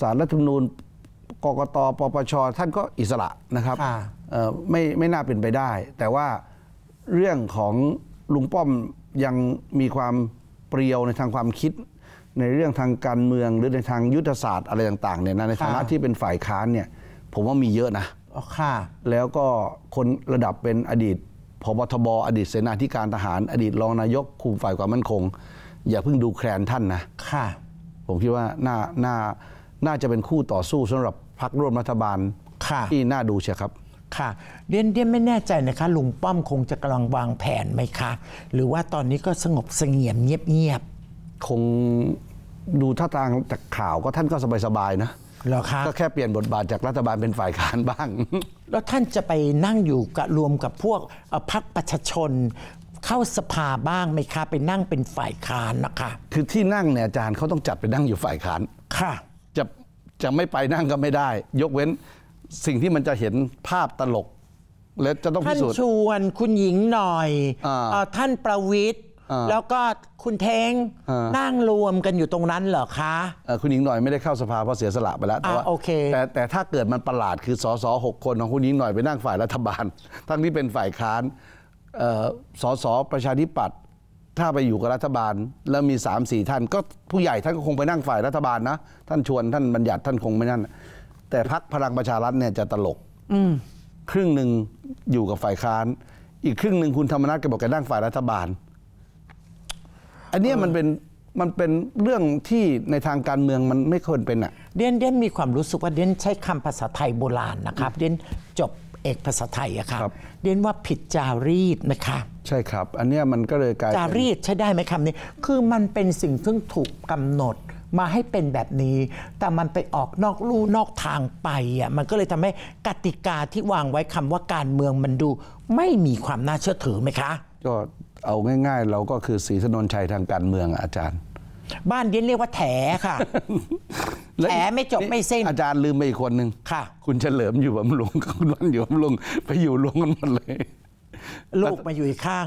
สารรัฐธรรมนูญกกตปปชท่านก็อิสระนะครับไม่ไม่น่าเป็นไปได้ แต่ว่าเรื่องของ ลุงป้อมยังมีความเปรียวในทางความคิด ในเรื่องทางการเมืองหรือในทางยุทธศาสตร์อะไรต่างๆเนี่ยนะในฐานะที่เป็นฝ่ายค้านเนี่ยผมว่ามีเยอะนะค่ะแล้วก็คนระดับเป็นอดีตพบทบอดีตเสนาธิการทหารอดีต รองนายกคุมฝ่ายความมั่นคงอย่าเพิ่งดูแคลนท่านนะค่ะผมคิดว่าน่าน่าน่าจะเป็นคู่ต่อสู้สำหรับพรรคร่วมรัฐบาลค่ะ ที่น่าดูเชียครับ ค่ะเรียนเรียนไม่แน่ใจนะคะลุงป้อมคงจะกำลังวางแผนไหมคะ หรือว่าตอนนี้ก็สงบเสงี่ยมเงียบๆ คงดูท่าทางจากข่าวก็ท่านก็สบายๆนะหรอคะก็แค่เปลี่ยนบทบาทจากรัฐบาลเป็นฝ่ายค้านบ้าง แล้วท่านจะไปนั่งอยู่กับรวมกับพวกพรรคประชาชนเข้าสภาบ้างไหมคะไปนั่งเป็นฝ่ายค้านนะคะ คือที่นั่งเนี่ยอาจารย์เขาต้องจัดไปนั่งอยู่ฝ่ายค้านค่ะจะจะไม่ไปนั่งก็ไม่ได้ ยกเว้นสิ่งที่มันจะเห็นภาพตลก และจะต้องพิสูจน์ท่านชวนคุณหญิงหน่อยออท่านประวิทย์แล้วก็คุณเทงนั่งรวมกันอยู่ตรงนั้นเหรอคะอคุณหญิงหน่อยไม่ได้เข้าสภาเพราะเสียสละไปแล้วแต่ว่าโอเคแต่แต่ถ้าเกิดมันประหลาด คือสอสอหกคนของคุณหญิงหน่อยไปนั่งฝ่ายรัฐบาล ทั้งที่เป็นฝ่ายค้านสสประชาธิปัตย์ถ้าไปอยู่กับรัฐบาล แล้วมีสามสี่ท่าน ก็ผู้ใหญ่ท่านก็คงไปนั่งฝ่ายรัฐบาลนะท่านชวนท่านบัญญัติท่านคงไม่นั่น แต่พักพลังประชารัฐเนี่ยจะตลกครึ่งหนึ่งอยู่กับฝ่ายค้าน อีกครึ่งหนึ่งคุณธรรมนัฐก็บอกแกนั่งฝ่ายรัฐบาล อันนี้มันเป็นมันเป็นเรื่องที่ในทางการเมืองมันไม่ควรเป็นอ่ะเด่นเด่นมีความรู้สึกว่าเด่นใช้คำภาษาไทยโบราณนะครับ เด่นจบเอกภาษาไทยอะค่ะเรียนว่าผิดจารีตไหมคะ ใช่ครับ อันเนี้ยมันก็เลยกลายจาเรีตใช้ได้ไหมคำนี้ คือมันเป็นสิ่งที่งถูกกำหนดมาให้เป็นแบบนี้ แต่มันไปออกนอกลู่นอกทางไปอะมันก็เลยทำให้กติกาที่วางไว้คำว่าการเมืองมันดูไม่มีความน่าเชื่อถือไหมคะ ก็เอาง่ายๆ เราก็คือสีสนนชัยทางการเมืองออาจารย์ บ้านเรียนเรียกว่าแถค่ะแผลไม่จบไม่สิ้น อาจารย์ลืมไปอีกคนหนึ่งค่ะ คุณเฉลิมอยู่บำรุงคุณวันอยู่บำรุงไปอยู่รวมกันหมดเลยลูกมาอยู่อีกข้าง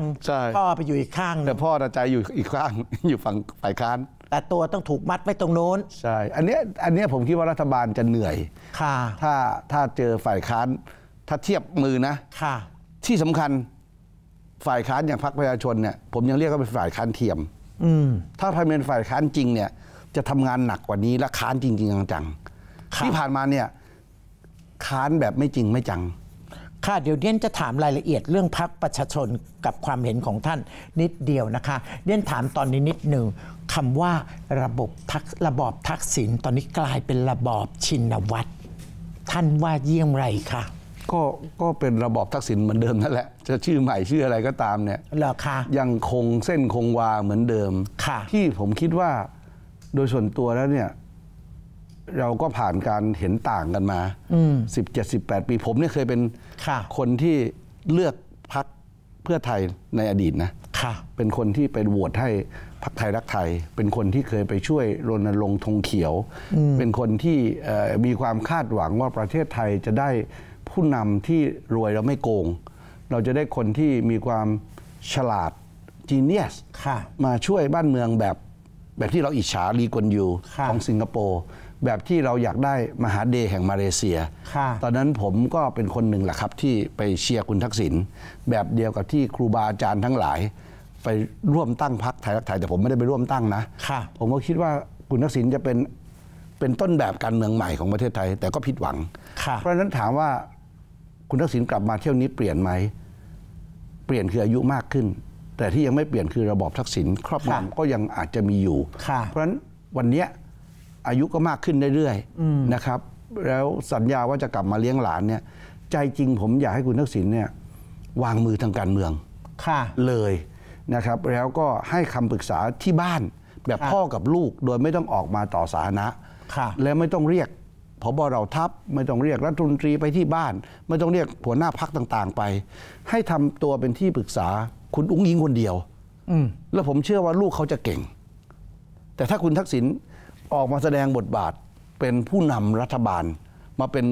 พ่อไปอยู่อีกข้าง แต่พ่อตาใจอยู่อีกข้างอยู่ฝั่งฝ่ายค้าน แต่ตัวต้องถูกมัดไว้ตรงโน้นใช่อันนี้อันนี้ผมคิดว่ารัฐบาลจะเหนื่อย ค่ะ ถ้าถ้าเจอฝ่ายค้านถ้าเทียบมือนะค่ะ ที่สำคัญฝ่ายค้านอย่างพรรคประชาชนเนี่ยผมยังเรียกว่าเป็นฝ่ายค้านเทียม อืถ้าพายเป็นฝ่ายค้านจริงเนี่ยจะทำงานหนักกว่านี้และค้านจริงจริงจังๆที่ผ่านมาเนี่ยค้านแบบไม่จริงไม่จังค่ะเดี๋ยวเดียนจะถามรายละเอียดเรื่องพักประชาชนกับความเห็นของท่านนิดเดียวนะคะเดียนถามตอนนี้นิดหนึ่งคำว่าระบบทักระบอบทักษิณตอนนี้กลายเป็นระบอบชินวัตรท่านว่าเยี่ยมไรคะก็ก็เป็นระบอบทักษิณเหมือนเดิมนั่นแหละจะชื่อใหม่ชื่ออะไรก็ตามเนี่ยหรอคะยังคงเส้นคงวาเหมือนเดิมค่ะ ที่ผมคิดว่าโดยส่วนตัวแล้วเนี่ยเราก็ผ่านการเห็นต่างกันมาสิบเจ็ดสิบแปดปีผมเนี่ยเคยเป็นคคนที่เลือกพักเพื่อไทยในอดีตนะะเป็นคนที่ไปโหวตให้พักไทยรักไทย เป็นคนที่เคยไปช่วยรณรงค์ธงเขียวเป็นคนที่มีความคาดหวังว่าประเทศไทยจะได้ผู้นำที่รวยแล้วไม่โกง เราจะได้คนที่มีความฉลาดจีเนียสมาช่วยบ้านเมืองแบบแบบที่เราอิจฉาลีกอนยูของสิงคโปร์แบบที่เราอยากได้มหาเดแห่งมาเลเซียตอนนั้นผมก็เป็นคนหนึ่งแหละครับ ที่ไปเชียร์คุณทักษิณแบบเดียวกับที่ครูบาอาจารย์ทั้งหลาย ไปร่วมตั้งพรรคไทยรักไทยแต่ผมไม่ได้ไปร่วมตั้งนะผมก็คิดว่าคุณทักษิณจะเป็นเป็นต้นแบบการเมืองใหม่ของประเทศไทย แต่ก็ผิดหวังเพราะฉะนั้นถามว่าคุณทักษิณกลับมาเที่ยวนี้เปลี่ยนไหมเปลี่ยนคืออายุมากขึ้นแต่ที่ยังไม่เปลี่ยนคือระบอบทักษิณครอบงำก็ยังอาจจะมีอยู่ เพราะฉะนั้นวันนี้อายุก็มากขึ้นเรื่อยๆนะครับ แล้วสัญญาว่าจะกลับมาเลี้ยงหลานเนี่ย ใจจริงผมอยากให้คุณทักษิณเนี่ยวางมือทางการเมืองเลยนะครับ แล้วก็ให้คำปรึกษาที่บ้าน แบบพ่อกับลูกโดยไม่ต้องออกมาต่อสาธารณะและไม่ต้องเรียกพบเราทัพไม่ต้องเรียกรัฐมนตรีไปที่บ้าน ไม่ต้องเรียกหัวหน้าพักต่างๆไป ให้ทำตัวเป็นที่ปรึกษาคุณอุ้งยิงคนเดียว แล้วผมเชื่อว่าลูกเขาจะเก่ง แต่ถ้าคุณทักษิณออกมาแสดงบทบาทเป็นผู้นำรัฐบาลมาเป็น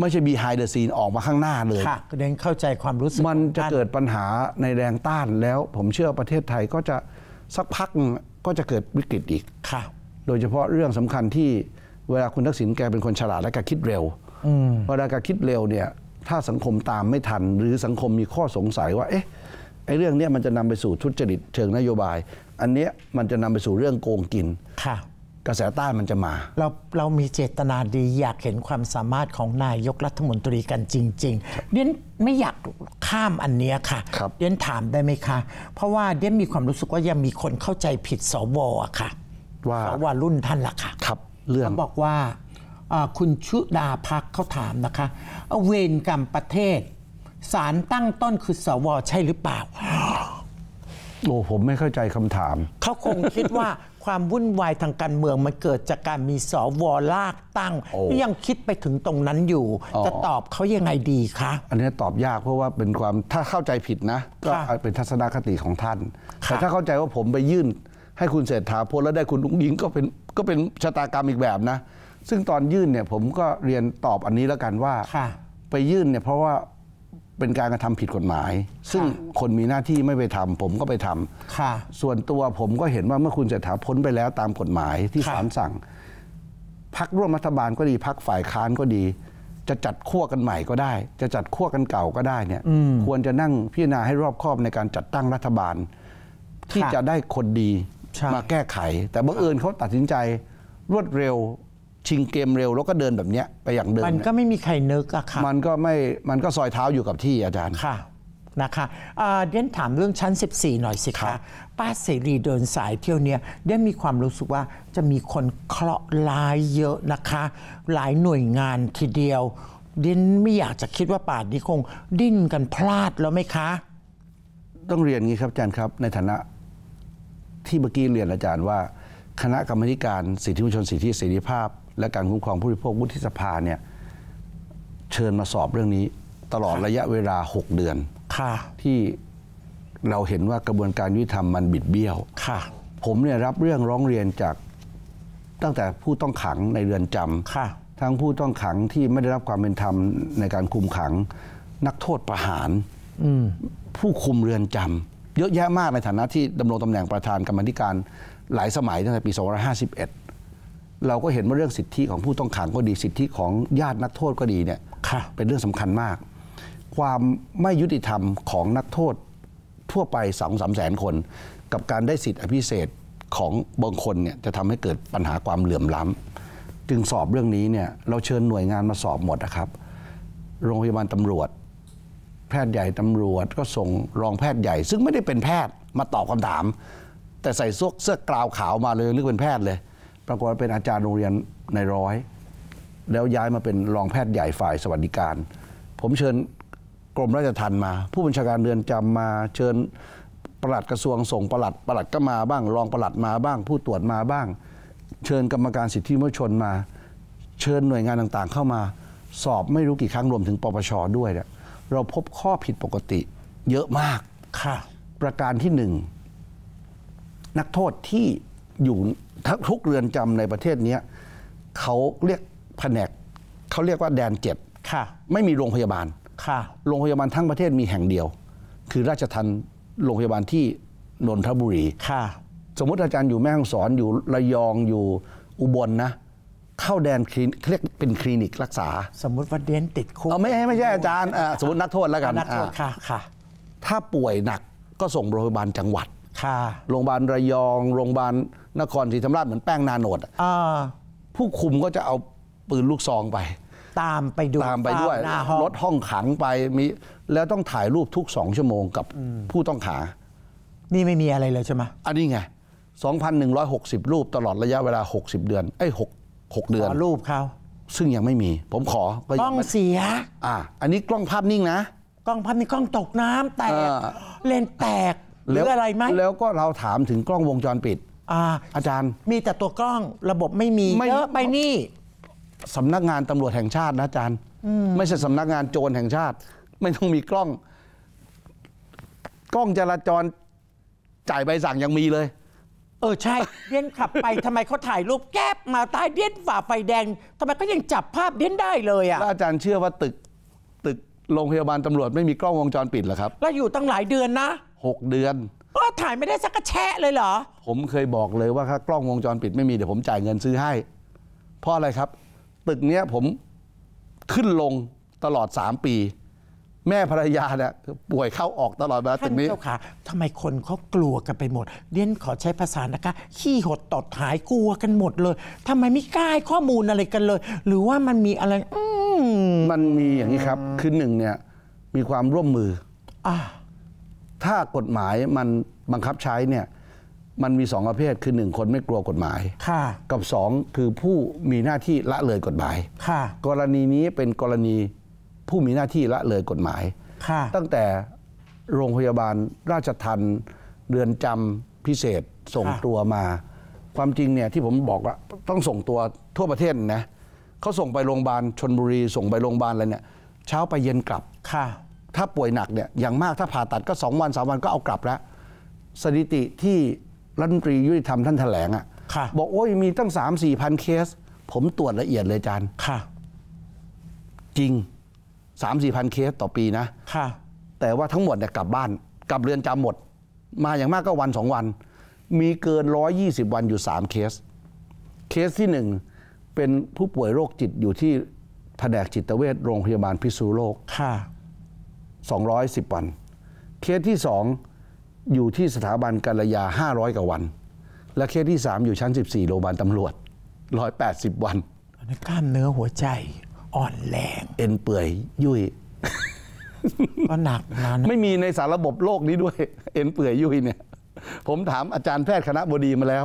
ไม่ใช่ behind the scene ออกมาข้างหน้าเลย ค่ะเดงเข้าใจความรู้สึก มันจะเกิดปัญหาในแรงต้านแล้ว ผมเชื่อประเทศไทยก็จะ สักพักก็จะเกิดวิกฤตอีกค่ะโดยเฉพาะเรื่องสำคัญที่เวลาคุณทักษิณแกเป็นคนฉลาดและแกคิดเร็วเวลาแกคิดเร็วเนี่ยถ้าสังคมตามไม่ทัน หรือสังคมมีข้อสงสัยว่าเอ๊ะไอ้เรื่องนี้มันจะนำไปสู่ทุจริตเชิงนโยบาย อันนี้มันจะนำไปสู่เรื่องโกงกิน ค่ะ กระแสต้านมันจะมา เราเรามีเจตนาดีอยากเห็นความสามารถของนายกรัฐมนตรีกันจริงๆเดียนไม่อยากข้ามอันเนี้ยค่ะเดียนถามได้ไหมคะ เพราะว่าเดียนมีความรู้สึกว่ายังมีคนเข้าใจผิดสวอะค่ะว่าสวรุ่นท่านล่ะค่ะครับเรื่องบอกว่าคุณชุดาพักเขาถามนะคะ เวรกรรมประเทศสารตั้งต้นคือสวใช่หรือเปล่า โอ้ผมไม่เข้าใจคำถาม เขาคงคิดว่าความวุ่นวายทางการเมืองมันเกิดจากการมีสวลากตั้งี่ยังคิดไปถึงตรงนั้นอยู่ จะตอบเขายังไงดีคะ อันนี้ตอบยากเพราะว่าเป็นความถ้าเข้าใจผิดนะ ก็เป็นทัศนคติของท่าน แต่ถ้าเข้าใจว่าผมไปยื่น ให้คุณเศรษฐาพ้นแล้วได้คุณลุงยิงก็เป็นก็เป็นชะตากรรมอีกแบบนะ ซึ่งตอนยื่นเนี่ยผมก็เรียนตอบอันนี้แล้วกันว่าไปยื่นเนี่ยเพราะว่าเป็นการกระทำผิดกฎหมาย ซึ่งคนมีหน้าที่ไม่ไปทำผมก็ไปทำ ค่ะ ส่วนตัวผมก็เห็นว่าเมื่อคุณเจษฐาพ้นไปแล้วตามกฎหมายที่ศาลสั่งพักร่วมรัฐบาลก็ดีพักฝ่ายค้านก็ดี จะจัดขั้วกันใหม่ก็ได้ จะจัดขั้วกันเก่าก็ได้เนี่ยควรจะนั่งพิจารณาให้รอบคอบในการจัดตั้งรัฐบาล ที่จะได้คนดีมาแก้ไข แต่บังเอิญเขาตัดสินใจรวดเร็วชิงเกมเร็วแล้วก็เดินแบบเนี้ยไปอย่างเดิม มันก็ไม่มีใครนึกอะค่ะมันก็ไม่ มันก็ซอยเท้าอยู่กับที่อาจารย์ ค่ะ นะคะ เดนถามเรื่องชั้น 14 หน่อยสิคะ ป้าเสรีเดินสายเที่ยวเนี้ยเดนมีความรู้สึกว่าจะมีคนเคราะห์ลายเยอะนะคะ หลายหน่วยงานทีเดียวเดนไม่อยากจะคิดว่าป่านนี้คงดิ้นกันพลาดแล้วไหมคะ ต้องเรียนงี้ครับอาจารย์ครับ ในฐานะที่เมื่อกี้เรียนอาจารย์ว่า คณะกรรมการสิทธิมนุษยชนสิทธิเสรีภาพและการคุ้มครองผู้บริโภควุฒิสภาเนี่ยเชิญมาสอบเรื่องนี้ ตลอดระยะเวลา 6 เดือน ที่เราเห็นว่ากระบวนการยุติธรรมมันบิดเบี้ยวผมเนี่ยรับเรื่องร้องเรียนจากตั้งแต่ผู้ต้องขังในเรือนจำทั้งผู้ต้องขังที่ไม่ได้รับความเป็นธรรมในการคุมขัง นักโทษประหารผู้คุมเรือนจำเยอะแยะมากในฐานะที่ดำรงตำแหน่งประธานกรรมธิการหลายสมัยตั้งแต่ปี2551เราก็เห็นว่าเรื่องสิทธิของผู้ต้องขังก็ดีสิทธิของญาตินักโทษก็ดีเนี่ยเป็นเรื่องสำคัญมาก ความไม่ยุติธรรมของนักโทษทั่วไปสองสามแสนคน กับการได้สิทธิอภิเศษของบางคนเนี่ยจะทำให้เกิดปัญหาความเหลื่อมล้ำ จึงสอบเรื่องนี้เนี่ยเราเชิญหน่วยงานมาสอบหมดนะครับ โรงพยาบาลตำรวจ แพทย์ใหญ่ตำรวจก็ส่งรองแพทย์ใหญ่ ซึ่งไม่ได้เป็นแพทย์มาตอบคำถาม แต่ใส่เสื้อกราวขาวมาเลยนึกเป็นแพทย์เลยปรากฏว่าเป็นอาจารย์โรงเรียนในร้อย แล้วย้ายมาเป็นรองแพทย์ใหญ่ฝ่าย สวัสดิการ ผมเชิญกรมราชทัณฑ์มา ผู้บัญชาการเรือนจำมา เชิญประหลัดกระทรวงส่งประหลัดประหลัดก็มาบ้าง รองประหลัดมาบ้าง ผู้ตรวจมาบ้าง เชิญกรรมการสิทธิมนุษยชนมา เชิญหน่วยงานต่างๆเข้ามา สอบไม่รู้กี่ครั้งรวมถึง ปปชด้วยเนี่ย เราพบข้อผิดปกติ เยอะมาก ค่ะ ประการที่หนึ่งนักโทษที่อยู่ทั้งทุกเรือนจำในประเทศเนี้ยเขาเรียกแผนกเขาเรียกว่าแดนเจ็ดไม่มีโรงพยาบาลค่ะ โรงพยาบาลทั้งประเทศมีแห่งเดียว คือราชทันโรงพยาบาลที่นนทบุรีค่ะ สมมติอาจารย์อยู่แม่ฮ่องสอนอยู่ระยองอยู่อุบลนะเข้าแดนคลินเรียกเป็นคลินิกรักษา สมมติว่าเดนติดคุกเอาไม่ไม่ใช่อาจารย์สมมตินักโทษแล้วกันนักโทษค่ะค่ะถ้าป่วยหนักก็ส่งโรงพยาบาลจังหวัดค่ะ โรงพยาบาลระยอง โรงพยาบาลนครศรีธรรมราชเหมือนแป้งนาโนดผู้คุมก็จะเอาปืนลูกซองไป ตามไปดูตามไปด้วย รถห้องขังไปมีแล้วต้องถ่ายรูปทุกสองชั่วโมงกับผู้ต้องหานี่ไม่มีอะไรเลยใช่ไหมอันนี้ไง 2,160 รูปตลอดระยะเวลา 60 เดือนไอ้หกเดือนรูปเขาซึ่งยังไม่มี ผมขอกล้องเสียอ่าอันนี้กล้องภาพนิ่งนะ กล้องภาพนี่กล้องตกน้ำแตกเลนแตก หรืออะไรไหมแล้วก็เราถามถึงกล้องวงจรปิดอาจารย์ มีแต่ตัวกล้องระบบไม่มีเยอะไปนี่สำนักงานตำรวจแห่งชาตินะอาจารย์ไม่ใช่สำนักงานโจรแห่งชาติ ไม่ต้องมีกล้อง กล้องจราจรจ่ายใบสั่งยังมีเลย เออใช่เดียนขับไปทำไมเขาถ่ายรูปแก๊บมาตายเดียนฝ่าไฟแดง ทำไมเขายังจับภาพเดียนได้เลยอ่ะอาจารย์เชื่อว่าตึกตึกโรงพยาบาลตำรวจไม่มีกล้องวงจรปิดเหรอครับ แล้วอยู่ตั้งหลายเดือนนะหกเดือนเออถ่ายไม่ได้สักกระแชะเลยเหรอ ผมเคยบอกเลยว่าถ้ากล้องวงจรปิดไม่มีเดี๋ยวผมจ่ายเงินซื้อให้ เพราะอะไรครับ ตึกเนี้ยผมขึ้นลงตลอดสามปี แม่ภรรยาเนี่ยป่วยเข้าออกตลอดเวลาตึท่านี้เจ้าขาทำไมคนเขากลัวกันไปหมดเรียนขอใช้ภาษานะคะ ขี้หดตอดหายกลัวกันหมดเลยทำไมไม่กล้าข้อมูลอะไรกันเลย หรือว่ามันมีอะไร อืมมันมีอย่างนี้ครับคือหนึ่งเนี่ย มีความร่วมมืออ่าถ้ากฎหมายมันบังคับใช้เนี่ย มันมีสองประเภทคือหนึ่งคนไม่กลัวกฎหมายกับสองคือผู้มีหน้าที่ละเลยกฎหมายกรณีนี้เป็นกรณีผู้มีหน้าที่ละเลยกฎหมายตั้งแต่โรงพยาบาลราชทันเรือนจำพิเศษส่งตัวมา ความจริงเนี่ยที่ผมบอกว่าต้องส่งตัวทั่วประเทศนะเขาส่งไปโรงพยาบาลชนบุรี ส่งไปโรงพยาบาลอะไรเนี่ยเช้าไปเย็นกลับถ้าป่วยหนักเนี่ยอย่างมากถ้าผ่าตัดก็ 2 วันสาวันก็เอากลับแล้วสถิติที่รัฐมนตรียุติธรรมท่านแถลงอะ่ะบอก โอ้ยมีตั้งสสามี่พันเคส ผมตรวจละเอียดเลยจานค่ะจริงสสามี่พันเคสต่อปีนะค่ะแต่ว่าทั้งหมดเนี่ยกลับบ้าน กลับเรือนจำหมดมาอย่างมากก็วันสองวัน มีเกินร้อยี่สิบวันอยู่สามเคส เคสที่หนึ่งเป็นผู้ป่วยโรคจิตอยู่ที่แผนกจิตเวชโรงพยาบาลพิษณุโลกค่ะ210 วัน เคสที่ 2 อยู่ที่สถาบันกัลยา 500กว่าวัน และเคสที่ 3 อยู่ชั้น 14โรงพยาบาลตำรวจ 180 วันกล้ามเนื้อหัวใจอ่อนแรงเอ็นเปื่อยยุ่ยก็หนักนะไม่มีในสารระบบโลกนี้ด้วยเอ็นเปื่อยยุ่ยเนี่ย ผมถามอาจารย์แพทย์คณะบดีมาแล้ว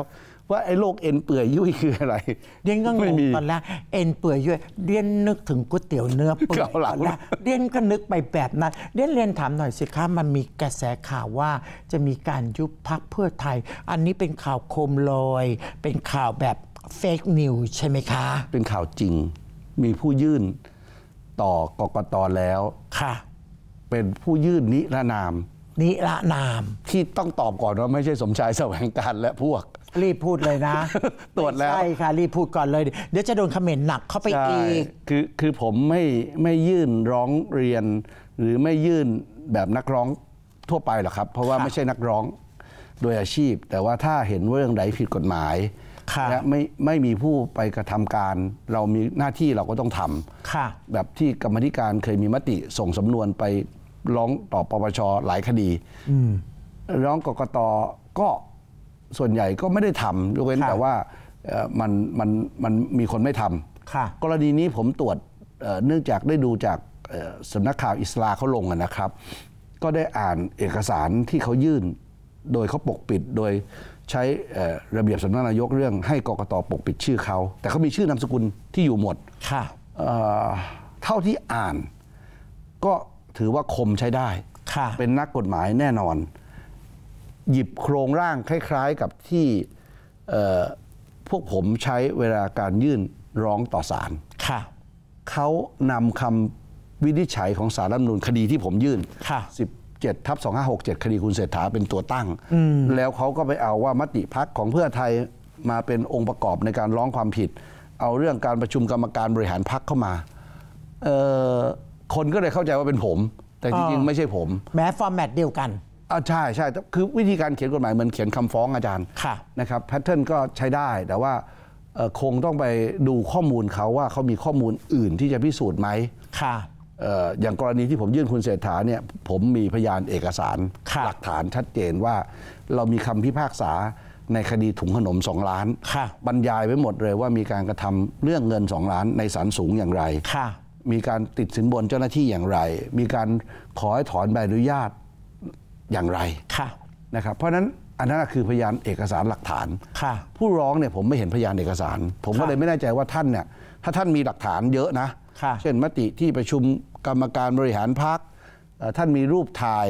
ว่าไอ้โรคเอ็นเปื่อยยุ่ยคืออะไรเดียนก็งงตอนแรกเอ็นเปื่อยยุ่ยเดียนนึกถึงก๋วยเตี๋ยวเนื้อเปื่อยตอนแรกเดียนก็นึกไปแบบนั้นเดียนเรียนถามหน่อยสิคะมันมีกระแสข่าวว่าจะมีการยุบพักเพื่อไทย อันนี้เป็นข่าวโคมลอยเป็นข่าวแบบเฟกนิวใช่ไหมคะ เป็นข่าวจริง มีผู้ยื่นต่อกกตแล้วค่ะเป็นผู้ยื่นนิรนามนิรนาม ที่ต้องตอบก่อนว่าไม่ใช่สมชายแสวงการและพวกรีบพูดเลยนะตรวจแล้วใช่ค่ะรีบพูดก่อนเลยเดี๋ยวจะโดนคอมเมนต์หนักเข้าไปอีกคือคือผมไม่ไม่ยื่นร้องเรียน หรือไม่ยื่นแบบนักร้องทั่วไปหรอกครับ เพราะว่าไม่ใช่นักร้องโดยอาชีพ แต่ว่าถ้าเห็นเรื่องใดผิดกฎหมายและไม่ไม่มีผู้ไปกระทำการ เรามีหน้าที่เราก็ต้องทำแบบที่กรรมธิการเคยมีมติส่งสำนวนไปร้องต่อปปชหลายคดีร้องกกตก็ส่วนใหญ่ก็ไม่ได้ทำยกเว้นแต่ว่ามันมันมันมีคนไม่ทำกรณีนี้ผมตรวจเนื่องจากได้ดูจากสำนักข่าวอิสลาเขาลงนะครับ ก็ได้อ่านเอกสารที่เขายื่น โดยเขาปกปิด โดยใช้ระเบียบสำนักนายกเรื่องให้กกตปกปิดชื่อเขา แต่เขามีชื่อนามสกุลที่อยู่หมด เท่าที่อ่านก็ถือว่าคมใช้ได้เป็นนักกฎหมายแน่นอนหยิบโครงร่างคล้ายๆ กับที่พวกผมใช้เวลาการยื่นร้องต่อศาลเขานำคำวินิจฉัยของสารรัฐมนูลคดีที่ผมยื่น17ทับ2567 คดีคุณเศรษฐาเป็นตัวตั้ง แล้วเขาก็ไปเอาว่ามติพักของเพื่อไทยมาเป็นองค์ประกอบในการร้องความผิด เอาเรื่องการประชุมกรรมการบริหารพักเข้ามา คนก็เลยเข้าใจว่าเป็นผม แต่จริงๆไม่ใช่ผม แม้ฟอร์แมตเดียวกันอ่าใช่ใช่คือวิธีการเขียนกฎหมายเหมือนเขียนคำฟ้องอาจารย์ะนะครับแพทเทิร์นก็ใช้ได้แต่ว่าคงต้องไปดูข้อมูลเขา ว่าเขามีข้อมูลอื่นที่จะพิสูจน์ไหม ค่ะ อย่างกรณีที่ผมยื่นคุณเศรษฐาเนี่ยผมมีพยานเอกสาร หลักฐานชัดเจนว่าเรามีคำพิพากษาในคดีถุงขนมสองล้าน ค่ะ บรรยายไว้หมดเลยว่ามีการกระทำเรื่องเงินสองล้านในศาลสูงอย่างไร ค่ะ มีการติดสินบนเจ้าหน้าที่อย่างไร มีการขอให้ถอนใบอนุญาตอย่างไรค่ะนะครับเพราะนั้นอันนั้นคือพยานเอกสารหลักฐานค่ะ ผู้ร้องเนี่ยผมไม่เห็นพยานเอกสาร ผมก็เลยไม่แน่ใจว่าท่านเนี่ยถ้าท่านมีหลักฐานเยอะนะเช่นมติที่ประชุมกรรมการบริหารพักท่านมีรูปถ่าย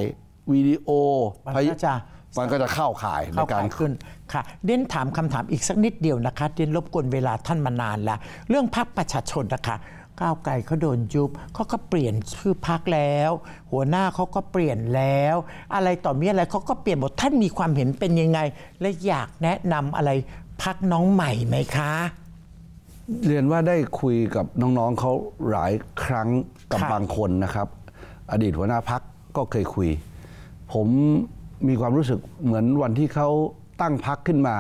วิดีโอมันก็จะมันก็จะเข้าข่ายในการขึ้นค่ะเดินถามคำถามอีกสักนิดเดียวนะคะเดินรบกวนเวลาท่านมานานแล้วเรื่องพักประชาชนนะคะก้าวไกลเขาโดนยุบเขาก็เปลี่ยนชื่อพักแล้ว หัวหน้าเขาก็เปลี่ยนแล้ว อะไรต่อมีอะไรเขาก็เปลี่ยนหมดท่านมีความเห็นเป็นยังไง และอยากแนะนำอะไรพักน้องใหม่ไหมคะ เรียนว่าได้คุยกับน้องๆเขาหลายครั้งกับบางคนนะครับ อดีตหัวหน้าพักก็เคยคุย ผมมีความรู้สึกเหมือนวันที่เขาตั้งพักขึ้นมา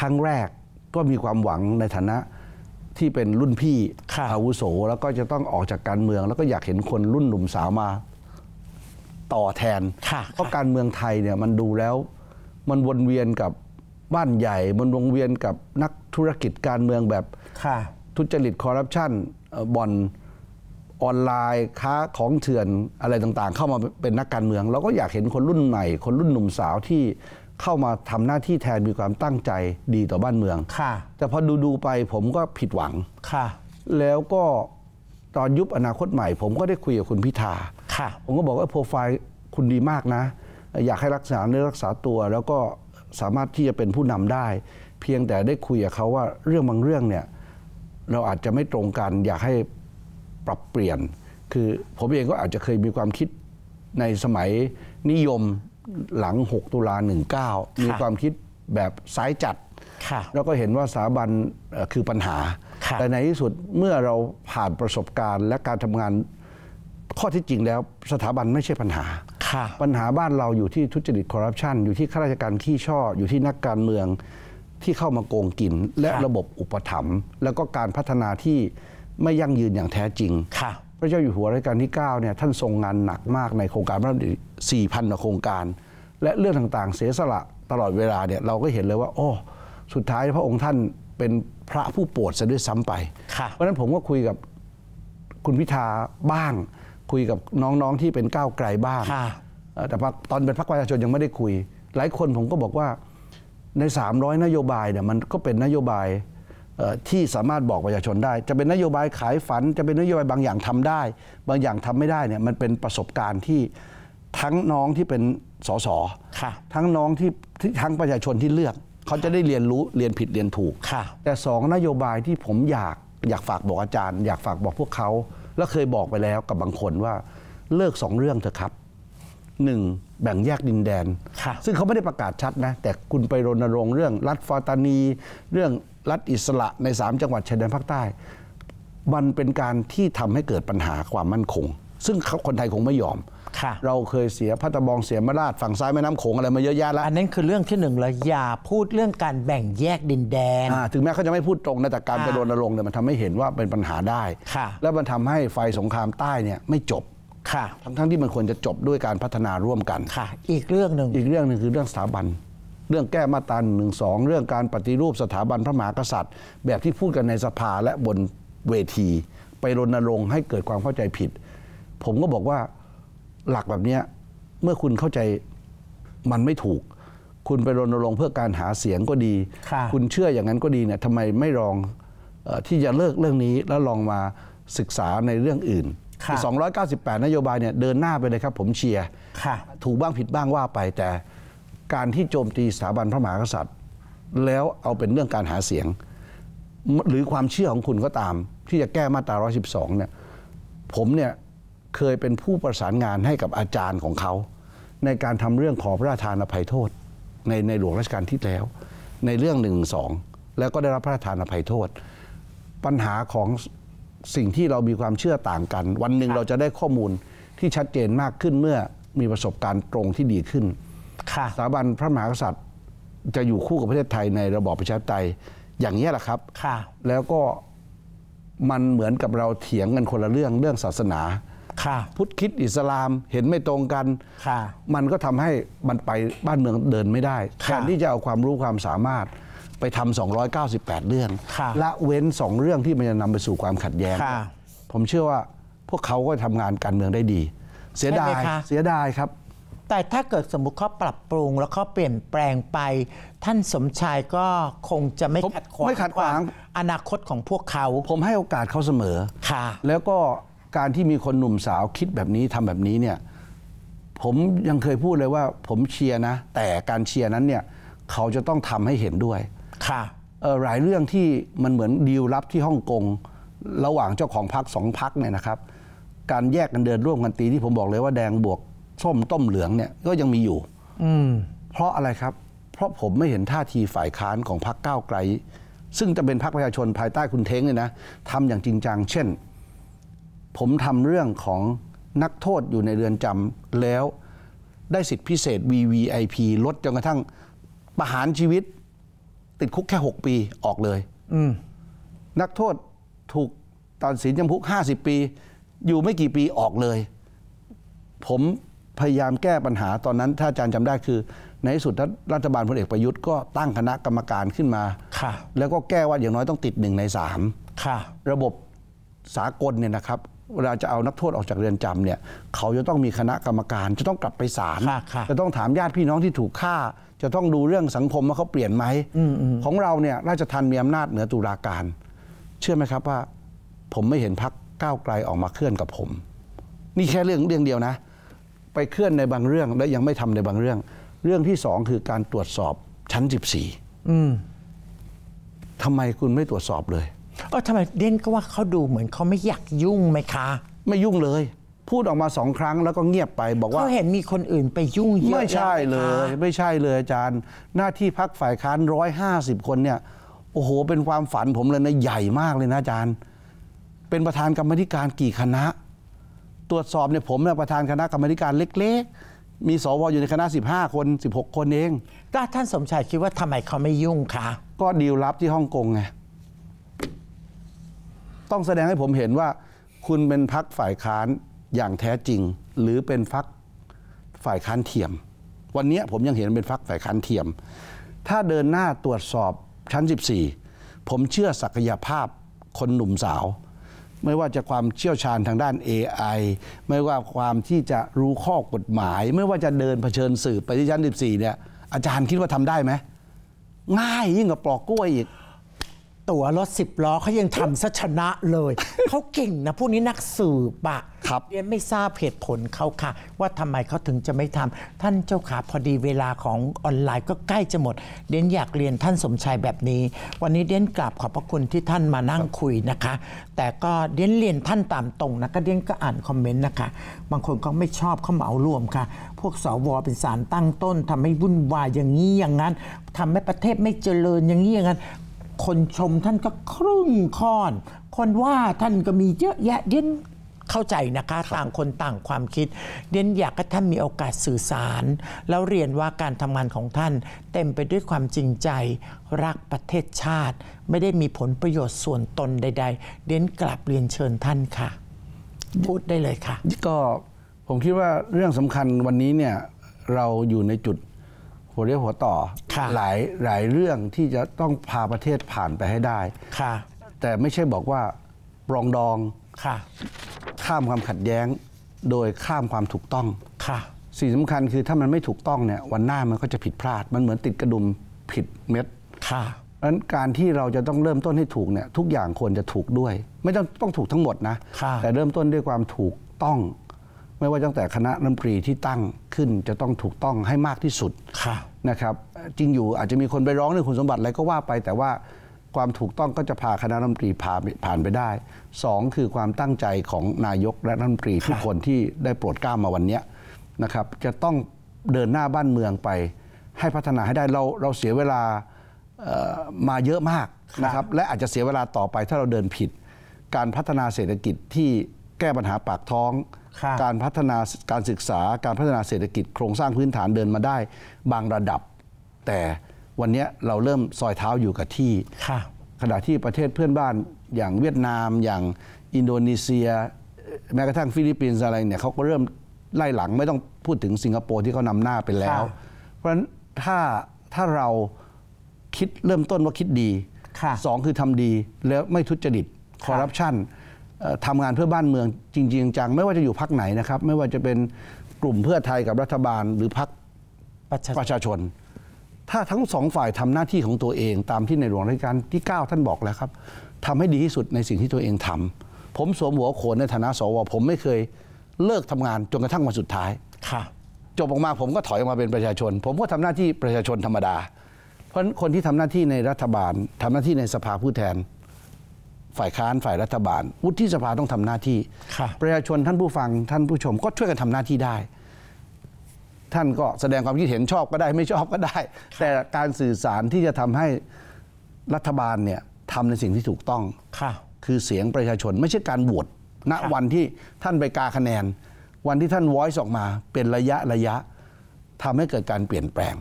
ครั้งแรกก็มีความหวังในฐานะที่เป็นรุ่นพี่อาวุโส แล้วก็จะต้องออกจากการเมือง แล้วก็อยากเห็นคนรุ่นหนุ่มสาวมาต่อแทนเพราะการเมืองไทยเนี่ยมันดูแล้ว มันวนเวียนกับบ้านใหญ่ มันวงเวียนกับนักธุรกิจการเมืองแบบทุจริตคอร์รัปชันบ่อนออนไลน์ค้าของเถื่อนอะไรต่างๆ เข้ามาเป็นนักการเมืองเราก็อยากเห็นคนรุ่นใหม่ คนรุ่นหนุ่มสาวที่เข้ามาทำหน้าที่แทนมีความตั้งใจดีต่อบ้านเมืองค่ะ แต่พอดูดูไปผมก็ผิดหวังค่ะ แล้วก็ตอนยุบอนาคตใหม่ ผมก็ได้คุยกับคุณพิธาค่ะผมก็บอกว่าโปรไฟล์คุณดีมากนะ อยากให้รักษาเนื้อรักษาตัวแล้วก็สามารถที่จะเป็นผู้นำได้ เพียงแต่ได้คุยกับเขาว่าเรื่องบางเรื่องเนี่ยเราอาจจะไม่ตรงกัน อยากให้ปรับเปลี่ยน คือผมเองก็อาจจะเคยมีความคิดในสมัยนิยมหลัง 6 ตุลา 19 มีความคิดแบบซ้ายจัด แล้วก็เห็นว่าสถาบันคือปัญหา แต่ในที่สุดเมื่อเราผ่านประสบการณ์และการทำงาน ข้อที่จริงแล้วสถาบันไม่ใช่ปัญหา ปัญหาบ้านเราอยู่ที่ทุจริตคอร์รัปชัน อยู่ที่ข้าราชการขี้ช่ออยู่ที่นักการเมืองที่เข้ามาโกงกิน และระบบอุปถัมภ์ แล้วก็การพัฒนาที่ไม่ยั่งยืนอย่างแท้จริงพระเจ้าอยู่หัวรัชกาลที่9เนี่ยท่านทรงงานหนักมากในโครงการพระราชดำริ4,000โครงการ และเรื่องต่างๆ เสียสละตลอดเวลาเนี่ยเราก็เห็นเลยว่า โอ้สุดท้ายพระองค์ท่านเป็นพระผู้โปรดซะด้วยซ้ำไป เพราะฉะนั้นผมก็คุยกับคุณพิธาบ้าง คุยกับน้องๆที่เป็นก้าวไกลบ้างแต่ตอนเป็นพรรคประชาชนยังไม่ได้คุย หลายคนผมก็บอกว่าใน 300 นโยบายเนี่ยมันก็เป็นนโยบายที่สามารถบอกประชาชนได้ จะเป็นนโยบายขายฝัน จะเป็นนโยบายบางอย่างทำได้ บางอย่างทำไม่ได้เนี่ยมันเป็นประสบการณ์ที่ทั้งน้องที่เป็นสสทั้งน้องที่ทั้งประชาชนที่เลือก เขาจะได้เรียนรู้เรียนผิดเรียนถูกแต่สองนโยบายที่ผมอยากอยากฝากบอกอาจารย์อยากฝากบอกพวกเขาและเคยบอกไปแล้วกับบางคนว่าเลิกสองเรื่องเถอะครับหนึ่งแบ่งแยกดินแดนซึ่งเขาไม่ได้ประกาศชัดนะแต่คุณไปรณรงค์เรื่อง รัฐฟอตานีเรื่องรัฐอิสระใน 3 จังหวัดชายแดนภาคใต้ มันเป็นการที่ทำให้เกิดปัญหาความมั่นคง ซึ่งคนไทยคงไม่ยอมเราเคยเสียพัตบองเสียมาราชฝั่งซ้ายแม่น้ำโขง อะไรมาเยอะแยะแล้ว อันนั้นคือเรื่องที่หนึ่งเลยอย่าพูดเรื่องการแบ่งแยกดินแดนถึงแม้เขาจะไม่พูดตรงนะแต่การไปรดรงลงเนี่ยมันทำให้เห็นว่าเป็นปัญหาได้แล้วมันทำให้ไฟสงครามใต้เนี่ยไม่จบทั้งๆที่มันควรจะจบด้วยการพัฒนาร่วมกันอีกเรื่องหนึ่งอีกเรื่องหนึ่งคือเรื่องสถาบันเรื่องแก้มาตราหนึ่งสองเรื่องการปฏิรูปสถาบันพระมหากษัตริย์ แบบที่พูดกันในสภาและบนเวที ไปรณรงค์ให้เกิดความเข้าใจผิด ผมก็บอกว่าหลักแบบนี้เมื่อคุณเข้าใจมันไม่ถูก คุณไปรณรงค์เพื่อการหาเสียงก็ดี คุณเชื่ออย่างนั้นก็ดีเนี่ยทำไมไม่ลองที่จะเลิกเรื่องนี้แล้วลองมาศึกษาในเรื่องอื่น 298 นโยบายเนี่ยเดินหน้าไปเลยครับผมเชียร์ถูกบ้างผิดบ้างว่าไปแต่การที่โจมตีสถาบันพระมหากษัตริย์ แล้วเอาเป็นเรื่องการหาเสียงหรือความเชื่อของคุณก็ตาม ที่จะแก้มาตรา 112 เนี่ยผมเนี่ยเคยเป็นผู้ประสานงานให้กับอาจารย์ของเขา ในการทำเรื่องขอพระราชทานอภัยโทษในในหลวงรัชกาลที่แล้วในเรื่องหนึ่งสอง แล้วก็ได้รับพระราชทานอภัยโทษ ปัญหาของสิ่งที่เรามีความเชื่อต่างกัน วันหนึ่งเราจะได้ข้อมูลที่ชัดเจนมากขึ้นเมื่อมีประสบการณ์ตรงที่ดีขึ้นสถาบันพระมหากษัตริย์ จะอยู่คู่กับประเทศไทยในระบอบประชาธิปไตยอย่างนี้แหละครับแล้วก็มันเหมือนกับเราเถียงกันคนละเรื่องเรื่องศาสนาพุทธคิดอิสลามเห็นไม่ตรงกันมันก็ทำให้มันไปบ้านเมืองเดินไม่ได้แทนที่จะเอาความรู้ความสามารถไปทำ 298 เรื่องละเว้น2เรื่องที่มันจะนำไปสู่ความขัดแย้งผมเชื่อว่าพวกเขาก็ทำงานการเมืองได้ดี เสียดายเสียดายครับแต่ถ้าเกิดสมมุติเขาปรับปรุงแล้วเขาเปลี่ยนแปลงไป ท่านสมชายก็คงจะไม่ขัดขวางไม่ขัดขวางอนาคตของพวกเขาผมให้โอกาสเขาเสมอค่ะ แล้วก็การที่มีคนหนุ่มสาวคิดแบบนี้ทำแบบนี้เนี่ยผมยังเคยพูดเลยว่าผมเชียร์นะ แต่การเชียร์นั้นเนี่ยเขาจะต้องทำให้เห็นด้วยค่ะหลายเรื่องที่มันเหมือนดีลลับที่ฮ่องกงระหว่างเจ้าของพักสองพักเนี่ยนะครับ การแยกกันเดินร่วมกันตีที่ผมบอกเลยว่าแดงบวกส้มต้มเหลืองเนี่ยก็ยังมีอยู่ อืเพราะอะไรครับ เพราะผมไม่เห็นท่าทีฝ่ายค้านของพรรคก้าวไกล ซึ่งจะเป็นพรรคประชาชนภายใต้คุณเท้งเลยนะทำอย่างจริงจัง เช่น ผมทำเรื่องของนักโทษอยู่ในเรือนจำแล้ว ได้สิทธิพิเศษ VVIP ลดจนกระทั่ง ประหารชีวิต ติดคุกแค่ 6 ปีออกเลยนักโทษถูกตัดสินจำคุก50ปี อยู่ไม่กี่ปีออกเลย ผมพยายามแก้ปัญหาตอนนั้น ถ้าอาจารย์จำได้คือ ในที่สุดรัฐบาลพลเอกประยุทธ์ก็ตั้งคณะกรรมการขึ้นมาแล้วก็แก้ว่าอย่างน้อยต้องติดหนึ่งในสามระบบสากลเนี่ยนะครับเวลาจะเอานักโทษออกจากเรือนจำเนี่ย เขาจะต้องมีคณะกรรมการ จะต้องกลับไปศาลจะต้องถามญาติพี่น้องที่ถูกฆ่า จะต้องดูเรื่องสังคมว่าเขาเปลี่ยนไหมของเราเนี่ย ราชทันมีอำนาจเหนือตุลาการ เชื่อไหมครับว่า ผมไม่เห็นพักก้าวไกลออกมาเคลื่อนกับผม นี่แค่เรื่องเรื่องเดียวนะไปเคลื่อนในบางเรื่องและยังไม่ทำในบางเรื่อง เรื่องที่สองคือการตรวจสอบชั้นสิบสี่ทำไมคุณไม่ตรวจสอบเลยเออทำไม เด่นก็ว่าเขาดูเหมือนเขาไม่อยากยุ่งไหมคะ ไม่ยุ่งเลย พูดออกมาสองครั้ง แล้วก็เงียบไป บอกว่าเขาเห็นมีคนอื่นไปยุ่งเยอะไม่ใช่เลย ไม่ใช่เลย อาจารย์ หน้าที่พักฝ่ายค้านร้อยห้าสิบคนเนี่ย โอ้โห เป็นความฝันผมเลยนะใหญ่มากเลยนะ อาจารย์ เป็นประธานกรรมธิการกี่คณะตรวจสอบเนี่ยผมเนี่ยประธานคณะกรรมการเล็กๆ มีสวอยู่ในคณะ 15 คน 16 คนเองก็ท่านสมชายคิดว่าทำไมเขาไม่ยุ่งคะ ก็ดีลลับที่ฮ่องกงไงต้องแสดงให้ผมเห็นว่า คุณเป็นพักฝ่ายค้านอย่างแท้จริง หรือเป็นพักฝ่ายค้านเทียม วันนี้ผมยังเห็นเป็นพักฝ่ายค้านเทียม ถ้าเดินหน้าตรวจสอบชั้น 14 ผมเชื่อศักยภาพคนหนุ่มสาวไม่ว่าจะความเชี่ยวชาญทางด้าน AI ไม่ว่าความที่จะรู้ข้อกฎหมาย ไม่ว่าจะเดินเผชิญสื่อไปที่ชั้น14 เนี่ย อาจารย์คิดว่าทำได้ไหม ง่ายยิ่งกว่าปลอกกล้วยอีกตั๋วรถสิบล้อเขายังทำซะชนะเลยเขาเก่งนะพวกนี้นักสืบปะครับเรียนไม่ทราบเหตุผลเขาค่ะ ว่าทำไมเขาถึงจะไม่ทำท่านเจ้าขาพอดีเวลาของออนไลน์ก็ใกล้จะหมดเดนอยากเรียนท่านสมชายแบบนี้ วันนี้เดนกราบขอบพระคุณที่ท่านมานั่งคุยนะคะ แต่ก็เดนเรียนท่านตามตรงนะก็เดนก็อ่านคอมเมนต์นะคะ บางคนเขาไม่ชอบเขาเหมารวมค่ะ พวกสวเป็นสารตั้งต้นทำให้วุ่นวายอย่างนี้อย่างนั้นทำให้ประเทศไม่เจริญอย่างนี้อย่างนั้นคนชมท่านก็ครึ่งค่อน คนว่าท่านก็มีเยอะแยะเด่นเข้าใจนะคะต่างคนต่างความคิด เด่นอยากให้ท่านมีโอกาสสื่อสาร แล้วเรียนว่าการทำงานของท่าน เต็มไปด้วยความจริงใจ รักประเทศชาติ ไม่ได้มีผลประโยชน์ส่วนตนใด ๆ เด่นกลับเรียนเชิญท่านค่ะ พูดได้เลยค่ะก็ผมคิดว่าเรื่องสำคัญวันนี้เนี่ยเราอยู่ในจุดหัวเรียวหัวต่อหลายหลายเรื่องที่จะต้องพาประเทศผ่านไปให้ได้แต่ไม่ใช่บอกว่าปรองดองข้ามความขัดแย้ง โดยข้ามความถูกต้องสิ่งสำคัญคือถ้ามันไม่ถูกต้องเนี่ยวันหน้ามันก็จะผิดพลาด มันเหมือนติดกระดุมผิดเม็ดค่ะดังนั้นการที่เราจะต้องเริ่มต้นให้ถูกเนี่ยทุกอย่างควรจะถูกด้วย ไม่ต้องต้องถูกทั้งหมดนะแต่เริ่มต้นด้วยความถูกต้องไม่ว่าตั้งแต่คณะรัฐมนตรีที่ตั้งขึ้น จะต้องถูกต้องให้มากที่สุดนะครับจริงอยู่อาจจะมีคนไปร้องเรื่องคุณสมบัติอะไรก็ว่าไป แต่ว่าความถูกต้องก็จะพาคณะรัฐมนตรีผ่านผ่านไปได้ 2 คือความตั้งใจของนายกและรัฐมนตรีทุกคนที่ได้โปรดกล้ามาวันนี้นะครับจะต้องเดินหน้าบ้านเมืองไป ให้พัฒนาให้ได้เราเราเสียเวลามาเยอะมากนะครับและอาจจะเสียเวลาต่อไปถ้าเราเดินผิด การพัฒนาเศรษฐกิจที่แก้ปัญหาปากท้องการพัฒนาการศึกษาการพัฒนาเศรษฐกิจ โครงสร้างพื้นฐานเดินมาได้บางระดับ แต่วันนี้เราเริ่มซอยเท้าอยู่กับที่ขณะที่ประเทศเพื่อนบ้านอย่างเวียดนาม อย่างอินโดนีเซีย แม้กระทั่งฟิลิปปินส์อะไรเนี่ยเขาก็เริ่มไล่หลังไม่ต้องพูดถึงสิงคโปร์ที่เขานำหน้าไปแล้ว เพราะฉะนั้นถ้าถ้าเราคิดเริ่มต้นว่าคิดดีสองคือทำดีแล้วไม่ทุจริตคอร์รัปชัน corruption ทำงานเพื่อบ้านเมืองจริงๆจังไม่ว่าจะอยู่พักไหนนะครับไม่ว่าจะเป็นกลุ่มเพื่อไทยกับรัฐบาลหรือพักประชาชน ถ้าทั้งสองฝ่ายทำหน้าที่ของตัวเอง ตามที่ในหลวงรัชกาลที่ 9ท่านบอกแล้วครับทำให้ดีที่สุดในสิ่งที่ตัวเองทำ ผมสวมหัวโขนในฐานะสวผมไม่เคยเลิกทำงานจนกระทั่งวันสุดท้ายค่ะจบออกมาผมก็ถอยออกมาเป็นประชาชนผมก็ทำหน้าที่ประชาชนธรรมดา เพราะคนที่ทำหน้าที่ในรัฐบาล ทำหน้าที่ในสภาผู้แทนฝ่ายค้านฝ่ายรัฐบาลวุฒิสภาต้องทำหน้าที่ประชาชนท่านผู้ฟัง ท่านผู้ชมก็ช่วยกันทำหน้าที่ได้ ท่านก็แสดงความคิดเห็นชอบก็ได้ ไม่ชอบก็ได้ แต่การสื่อสารที่จะทำให้รัฐบาลเนี่ยทำในสิ่งที่ถูกต้องคือเสียงประชาชนไม่ใช่การโหวตณวันที่ท่านไปกาคะแนน วันที่ท่านวอยซ์ออกมา เป็นระยะระยะทำให้เกิดการเปลี่ยนแปลง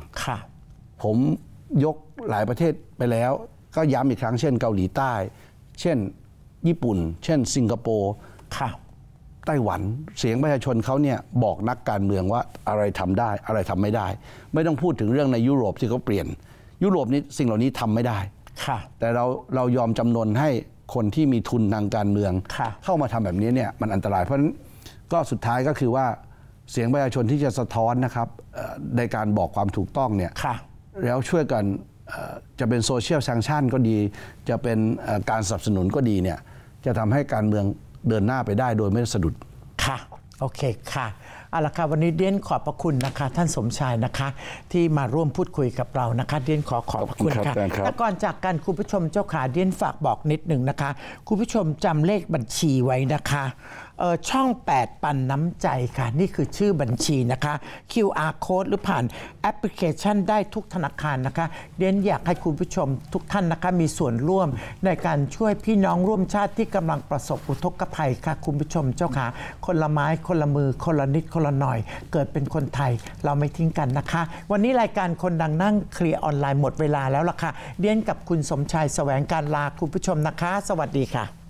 ผมยกหลายประเทศไปแล้ว ก็ย้ำอีกครั้งเช่นเกาหลีใต้เช่นญี่ปุ่น เช่นสิงคโปร์ค่ะไต้หวันเสียงประชาชนเขาเนี่ยบอกนักการเมืองว่าอะไรทำได้อะไรทำไม่ได้ ไม่ต้องพูดถึงเรื่องในยุโรปที่เขาเปลี่ยน ยุโรปนี้สิ่งเหล่านี้ทำไม่ได้ค่ะ แต่เราเรายอมจำนวนให้คนที่มีทุนทางการเมือง เข้ามาทำแบบนี้เนี่ยมันอันตรายเพราะฉะนั้นก็สุดท้ายก็คือว่าเสียงประชาชนที่จะสะท้อนนะครับในการบอกความถูกต้องเนี่ยแล้วช่วยกันจะเป็นโซเชียลซังชั่นก็ดี จะเป็นการสนับสนุนก็ดีเนี่ยจะทำให้การเมืองเดินหน้าไปได้โดยไม่สะดุด ค่ะโอเคค่ะเอาละค่ะวันนี้เดียนขอบพระคุณนะคะท่านสมชายนะคะ ที่มาร่วมพูดคุยกับเรานะคะเดียนขอขอบพระคุณค่ะแต่ก่อนจากกัน คุณผู้ชมเจ้าขาเดียนฝากบอกนิดหนึ่งนะคะคุณผู้ชมจำเลขบัญชีไว้นะคะช่อง 8 ปันน้ำใจค่ะ นี่คือชื่อบัญชีนะคะ QR code หรือผ่านแอปพลิเคชันได้ทุกธนาคารนะคะเดนอยากให้คุณผู้ชมทุกท่านนะคะ มีส่วนร่วมในการช่วยพี่น้องร่วมชาติที่กำลังประสบอุทกภัยค่ะ คุณผู้ชมเจ้าค่ะ คนละไม้คนละมือ คนละนิดคนละหน่อย เกิดเป็นคนไทย เราไม่ทิ้งกันนะคะ วันนี้รายการคนดังนั่งเคลียร์ออนไลน์หมดเวลาแล้วล่ะค่ะเดนกับคุณสมชายแสวงการลาคุณผู้ชมนะคะ สวัสดีค่ะ